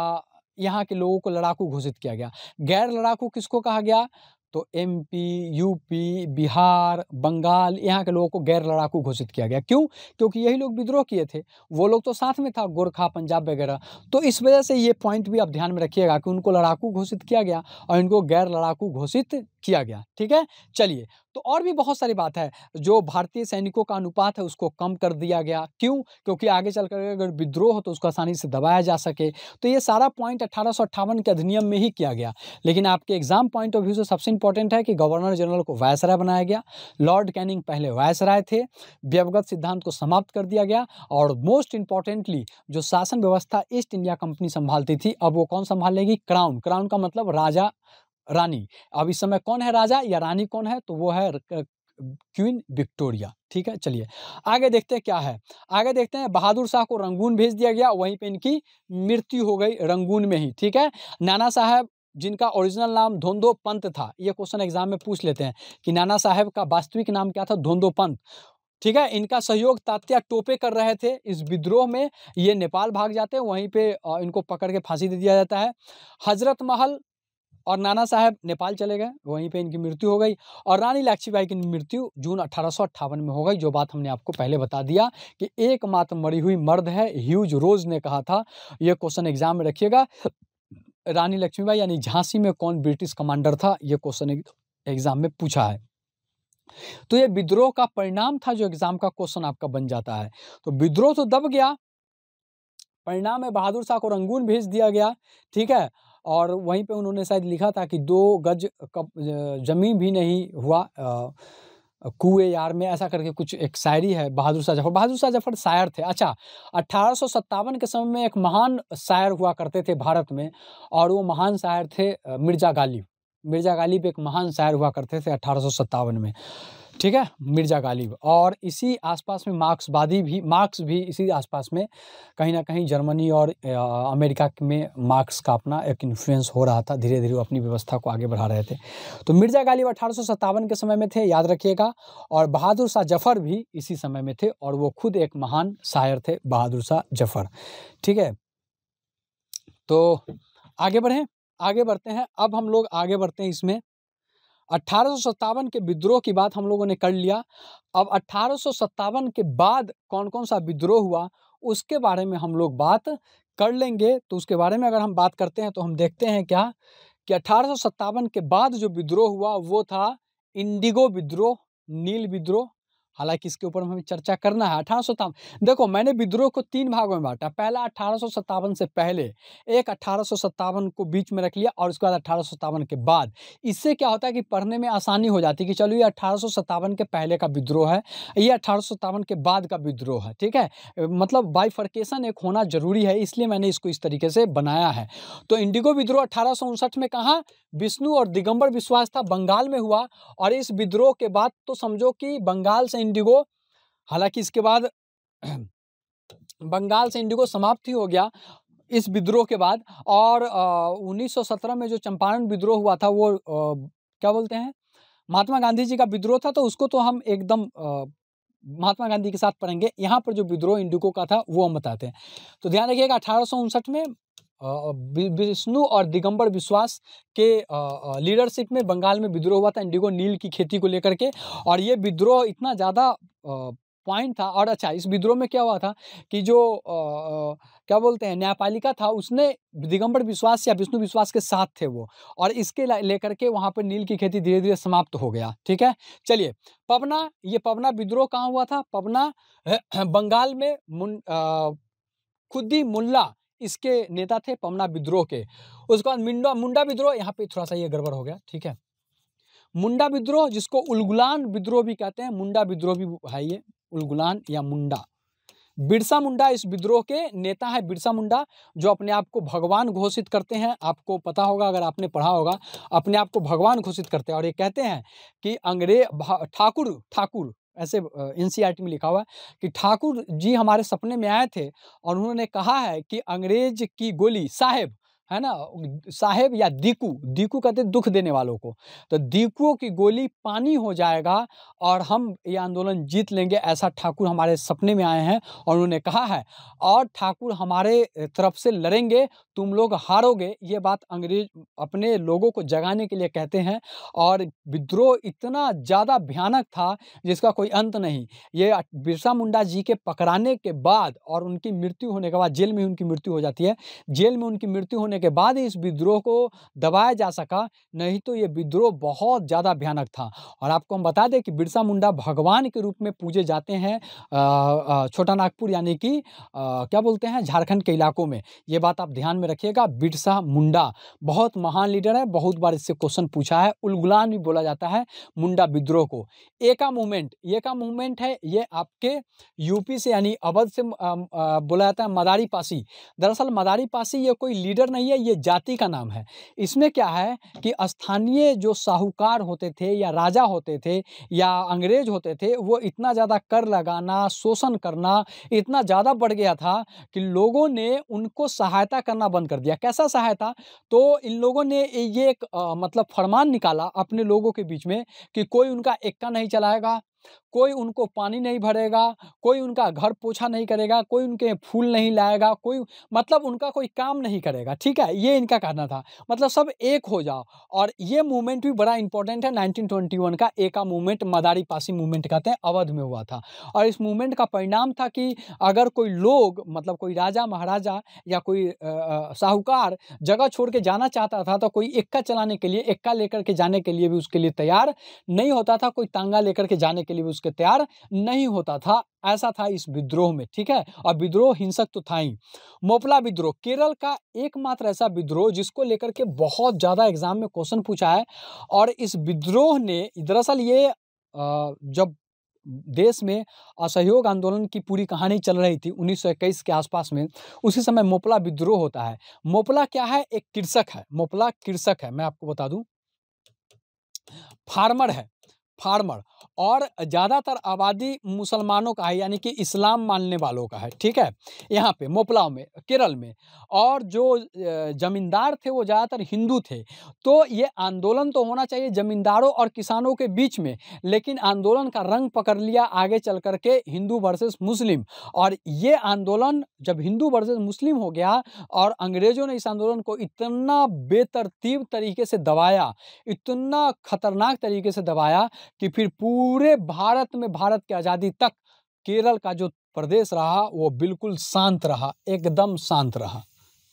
यहाँ के लोगों को लड़ाकू घोषित किया गया गैर लड़ाकू किसको कहा गया तो एमपी, यूपी, बिहार बंगाल यहाँ के लोगों को गैर लड़ाकू घोषित किया गया क्यों क्योंकि यही लोग विद्रोह किए थे वो लोग तो साथ में था गोरखा पंजाब वगैरह तो इस वजह से ये पॉइंट भी आप ध्यान में रखिएगा कि उनको लड़ाकू घोषित किया गया और इनको गैर लड़ाकू घोषित किया गया ठीक है चलिए तो और भी बहुत सारी बात है जो भारतीय सैनिकों का अनुपात है उसको कम कर दिया गया क्यों क्योंकि आगे चलकर अगर विद्रोह हो तो उसको आसानी से दबाया जा सके तो ये सारा पॉइंट अठारह के अधिनियम में ही किया गया लेकिन आपके एग्जाम पॉइंट ऑफ व्यू से सबसे इंपॉर्टेंट है कि गवर्नर जनरल को वायसराय बनाया गया लॉर्ड कैनिंग पहले वायसराय थे व्यवगत सिद्धांत को समाप्त कर दिया गया और मोस्ट इंपॉर्टेंटली जो शासन व्यवस्था ईस्ट इंडिया कंपनी संभालती थी अब वो कौन संभालेगी क्राउन क्राउन का मतलब राजा रानी अब इस समय कौन है राजा या रानी कौन है तो वो है क्वीन विक्टोरिया ठीक है चलिए आगे देखते हैं क्या है आगे देखते हैं बहादुर शाह को रंगून भेज दिया गया वहीं पे इनकी मृत्यु हो गई रंगून में ही ठीक है नाना साहब जिनका ओरिजिनल नाम धोंदो पंत था ये क्वेश्चन एग्जाम में पूछ लेते हैं कि नाना साहब का वास्तविक नाम क्या था धोंदो पंत ठीक है इनका सहयोग तात्या टोपे कर रहे थे इस विद्रोह में ये नेपाल भाग जाते हैं वहीं पे इनको पकड़ के फांसी दे दिया जाता है हजरत महल और नाना साहब नेपाल चले गए वहीं पे इनकी मृत्यु हो गई और रानी लक्ष्मीबाई की मृत्यु जून अठारह में हो गई जो बात हमने आपको पहले बता दिया कि एकमात्र मरी हुई मर्द है ह्यूज रोज ने कहा था ये क्वेश्चन एग्जाम में रखिएगा रानी लक्ष्मीबाई यानी झांसी में कौन ब्रिटिश कमांडर था ये क्वेश्चन एग्जाम में पूछा है तो ये विद्रोह का परिणाम था जो एग्जाम का क्वेश्चन आपका बन जाता है तो विद्रोह तो दब गया परिणाम में बहादुर शाह को रंगून भेज दिया गया ठीक है और वहीं पे उन्होंने शायद लिखा था कि दो गज कप जमीन भी नहीं हुआ कुए यार में ऐसा करके कुछ एक शायरी है बहादुर शाह जफर बहादुर शाह जफर शायर थे अच्छा अट्ठारह के समय में एक महान शायर हुआ करते थे भारत में और वो महान शायर थे मिर्ज़ा गालिब मिर्ज़ा गालिब एक महान शायर हुआ करते थे अट्ठारह में ठीक है मिर्ज़ा गालिब और इसी आसपास में मार्क्सवादी भी मार्क्स भी इसी आसपास में कहीं ना कहीं जर्मनी और अमेरिका में मार्क्स का अपना एक इन्फ्लुएंस हो रहा था धीरे धीरे वो अपनी व्यवस्था को आगे बढ़ा रहे थे तो मिर्ज़ा गालिब अठारह के समय में थे याद रखिएगा और बहादुर शाह जफ़र भी इसी समय में थे और वो खुद एक महान शायर थे बहादुर शाह जफ़र ठीक है तो आगे बढ़ें आगे बढ़ते हैं अब हम लोग आगे बढ़ते हैं इसमें अट्ठारह के विद्रोह की बात हम लोगों ने कर लिया अब अट्ठारह के बाद कौन कौन सा विद्रोह हुआ उसके बारे में हम लोग बात कर लेंगे तो उसके बारे में अगर हम बात करते हैं तो हम देखते हैं क्या कि अट्ठारह के बाद जो विद्रोह हुआ वो था इंडिगो विद्रोह नील विद्रोह हालांकि इसके ऊपर हमें चर्चा करना है अठारह देखो मैंने विद्रोह को तीन भागों में बांटा पहला अठारह से पहले एक अठारह को बीच में रख लिया और उसके बाद अठारह के बाद इससे क्या होता है कि पढ़ने में आसानी हो जाती है कि चलो ये अठारह के पहले का विद्रोह है ये अठारह के बाद का विद्रोह है ठीक है मतलब बाईफर्केशन एक होना जरूरी है इसलिए मैंने इसको इस तरीके से बनाया है तो इंडिगो विद्रोह अठारह में कहा विष्णु और दिगंबर विश्वास था बंगाल में हुआ और इस विद्रोह के बाद तो समझो कि बंगाल से इंडिगो हालांकि इसके बाद बंगाल से इंडिगो समाप्त ही हो गया इस विद्रोह के बाद और उन्नीस में जो चंपारण विद्रोह हुआ था वो आ, क्या बोलते हैं महात्मा गांधी जी का विद्रोह था तो उसको तो हम एकदम महात्मा गांधी के साथ पढ़ेंगे यहाँ पर जो विद्रोह इंडिगो का था वो हम बताते हैं तो ध्यान रखिएगा अठारह में विष्णु और दिगंबर विश्वास के लीडरशिप में बंगाल में विद्रोह हुआ था इंडिगो नील की खेती को लेकर के और ये विद्रोह इतना ज़्यादा पॉइंट था और अच्छा इस विद्रोह में क्या हुआ था कि जो आ, क्या बोलते हैं न्यायपालिका था उसने दिगंबर विश्वास या विष्णु विश्वास के साथ थे वो और इसके लेकर के वहाँ पर नील की खेती धीरे धीरे समाप्त हो गया ठीक है चलिए पवना ये पवना विद्रोह कहाँ हुआ था पवना बंगाल में मुन, खुदी मुल्ला इसके नेता थे पमना विद्रोह के उसके बाद मिंडा मुंडा विद्रोह यहाँ पे थोड़ा सा ये गड़बड़ हो गया ठीक है मुंडा विद्रोह जिसको उलगुलान विद्रोह भी कहते हैं मुंडा विद्रोह भी है ये उलगुलान या मुंडा बिरसा मुंडा इस विद्रोह के नेता है बिरसा मुंडा जो अपने आप को भगवान घोषित करते हैं आपको पता होगा अगर आपने पढ़ा होगा अपने आप को भगवान घोषित करते हैं और ये कहते हैं कि अंग्रेज ठाकुर ठाकुर ऐसे एन e में लिखा हुआ है कि ठाकुर जी हमारे सपने में आए थे और उन्होंने कहा है कि अंग्रेज की गोली साहेब है ना साहेब या दीकू दीकू कहते दुख देने वालों को तो दीकुओं की गोली पानी हो जाएगा और हम ये आंदोलन जीत लेंगे ऐसा ठाकुर हमारे सपने में आए हैं और उन्होंने कहा है और ठाकुर हमारे तरफ से लड़ेंगे तुम लोग हारोगे ये बात अंग्रेज अपने लोगों को जगाने के लिए कहते हैं और विद्रोह इतना ज़्यादा भयानक था जिसका कोई अंत नहीं ये बिरसा मुंडा जी के पकड़ाने के बाद और उनकी मृत्यु होने के बाद जेल में उनकी मृत्यु हो जाती है जेल में उनकी मृत्यु होने होने के बाद ही इस विद्रोह को दबाया जा सका नहीं तो ये विद्रोह बहुत ज़्यादा भयानक था और आपको हम बता दें कि बिरसा मुंडा भगवान के रूप में पूजे जाते हैं छोटा नागपुर यानी कि क्या बोलते हैं झारखंड के इलाकों में ये बात आप ध्यान में रखिएगा बिरसा मुंडा बहुत महान लीडर है बहुत बार इससे क्वेश्चन पूछा है उलगुलान भी बोला जाता है मुंडा विद्रोह को एका मूवमेंट एका मूवमेंट है ये आपके यूपी से यानी अवध से बोला जाता है मदारी पासी दरअसल मदारी पासी ये कोई लीडर नहीं है ये जाति का नाम है इसमें क्या है कि स्थानीय जो साहूकार होते थे या राजा होते थे या अंग्रेज होते थे वो इतना ज़्यादा कर लगाना शोषण करना इतना ज़्यादा बढ़ गया था कि लोगों ने उनको सहायता करना बंद कर दिया कैसा सहायता तो इन लोगों ने ये एक आ, मतलब फरमान निकाला अपने लोगों के बीच में कि कोई उनका इक्का नहीं चलाएगा कोई उनको पानी नहीं भरेगा कोई उनका घर पोछा नहीं करेगा कोई उनके फूल नहीं लाएगा कोई मतलब उनका कोई काम नहीं करेगा ठीक है ये इनका कहना था मतलब सब एक हो जाओ और ये मूवमेंट भी बड़ा इंपॉर्टेंट है 1921 का एका मूवमेंट मदारी पासी मूवमेंट कहते हैं अवध में हुआ था और इस मूवमेंट का परिणाम था कि अगर कोई लोग मतलब कोई राजा महाराजा या कोई साहूकार जगह छोड़ के जाना चाहता था तो कोई इक्का चलाने के लिए इक्का लेकर के जाने के लिए भी उसके लिए तैयार नहीं होता था कोई तांगा लेकर के जाने के लिए भी उसके तैयार नहीं होता था ऐसा था इस विद्रोह में ठीक है और विद्रोह हिंसक तो था ही मोपला विद्रोह केरल का एकमात्र ऐसा विद्रोह जिसको लेकर के बहुत ज़्यादा एग्जाम में क्वेश्चन पूछा है और इस विद्रोह ने दरअसल ये जब देश में असहयोग आंदोलन की पूरी कहानी चल रही थी उन्नीस के आसपास में उसी समय मोपला विद्रोह होता है मोपला क्या है एक कृषक है मोपला कृषक है मैं आपको बता दूं फार्मर है फार्मर और ज़्यादातर आबादी मुसलमानों का है यानी कि इस्लाम मानने वालों का है ठीक है यहाँ पे मोपलाव में केरल में और जो ज़मींदार थे वो ज़्यादातर हिंदू थे तो ये आंदोलन तो होना चाहिए ज़मींदारों और किसानों के बीच में लेकिन आंदोलन का रंग पकड़ लिया आगे चल कर के हिंदू वर्सेस मुस्लिम और ये आंदोलन जब हिंदू वर्सेज मुस्लिम हो गया और अंग्रेज़ों ने इस आंदोलन को इतना बेतरतीब तरीके से दबाया इतना ख़तरनाक तरीके से दबाया कि फिर पूरे भारत में भारत की आज़ादी तक केरल का जो प्रदेश रहा वो बिल्कुल शांत रहा एकदम शांत रहा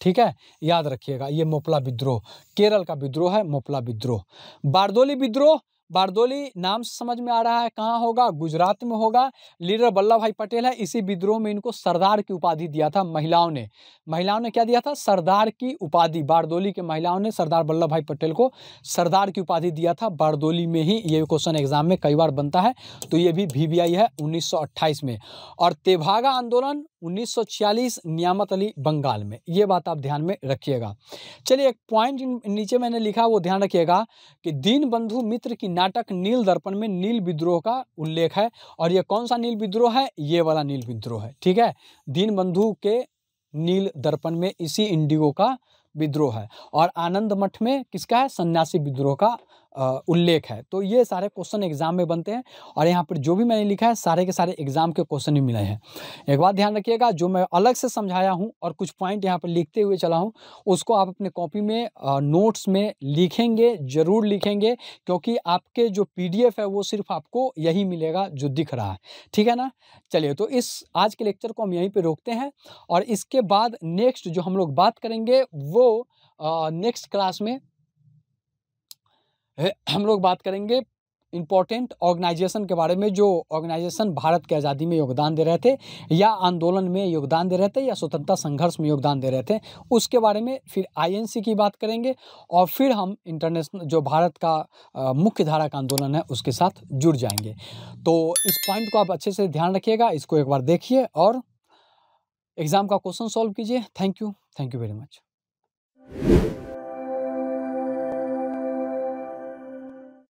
ठीक है याद रखिएगा ये मोपला विद्रोह केरल का विद्रोह है मोपला विद्रोह बारदोली विद्रोह बारदोली नाम से समझ में आ रहा है कहाँ होगा गुजरात में होगा लीडर वल्लभ भाई पटेल है इसी विद्रोह में इनको सरदार की उपाधि दिया था महिलाओं ने महिलाओं ने क्या दिया था सरदार की उपाधि बारदोली के महिलाओं ने सरदार वल्लभ भाई पटेल को सरदार की उपाधि दिया था बारदोली में ही ये क्वेश्चन एग्जाम में कई बार बनता है तो ये भी वी है उन्नीस में और तेभागा आंदोलन 1946 नियामत अली बंगाल में ये बात आप ध्यान में रखिएगा चलिए एक पॉइंट नीचे मैंने लिखा वो ध्यान रखिएगा कि दीन बंधु मित्र की नाटक नील दर्पण में नील विद्रोह का उल्लेख है और ये कौन सा नील विद्रोह है ये वाला नील विद्रोह है ठीक है दीन बंधु के नील दर्पण में इसी इंडिगो का विद्रोह है और आनंद मठ में किसका है सन्यासी विद्रोह का उल्लेख है तो ये सारे क्वेश्चन एग्जाम में बनते हैं और यहाँ पर जो भी मैंने लिखा है सारे के सारे एग्जाम के क्वेश्चन ही मिले हैं एक बात ध्यान रखिएगा जो मैं अलग से समझाया हूँ और कुछ पॉइंट यहाँ पर लिखते हुए चला हूँ उसको आप अपने कॉपी में नोट्स में लिखेंगे ज़रूर लिखेंगे क्योंकि आपके जो पी है वो सिर्फ आपको यही मिलेगा जो दिख रहा है ठीक है ना चलिए तो इस आज के लेक्चर को हम यहीं पर रोकते हैं और इसके बाद नेक्स्ट जो हम लोग बात करेंगे वो नेक्स्ट क्लास में हम लोग बात करेंगे इम्पोर्टेंट ऑर्गेनाइजेशन के बारे में जो ऑर्गेनाइजेशन भारत की आज़ादी में योगदान दे रहे थे या आंदोलन में योगदान दे रहे थे या स्वतंत्रता संघर्ष में योगदान दे रहे थे उसके बारे में फिर आईएनसी की बात करेंगे और फिर हम इंटरनेशनल जो भारत का मुख्य धारा का आंदोलन है उसके साथ जुड़ जाएंगे तो इस पॉइंट को आप अच्छे से ध्यान रखिएगा इसको एक बार देखिए और एग्ज़ाम का क्वेश्चन सॉल्व कीजिए thank you thank you very much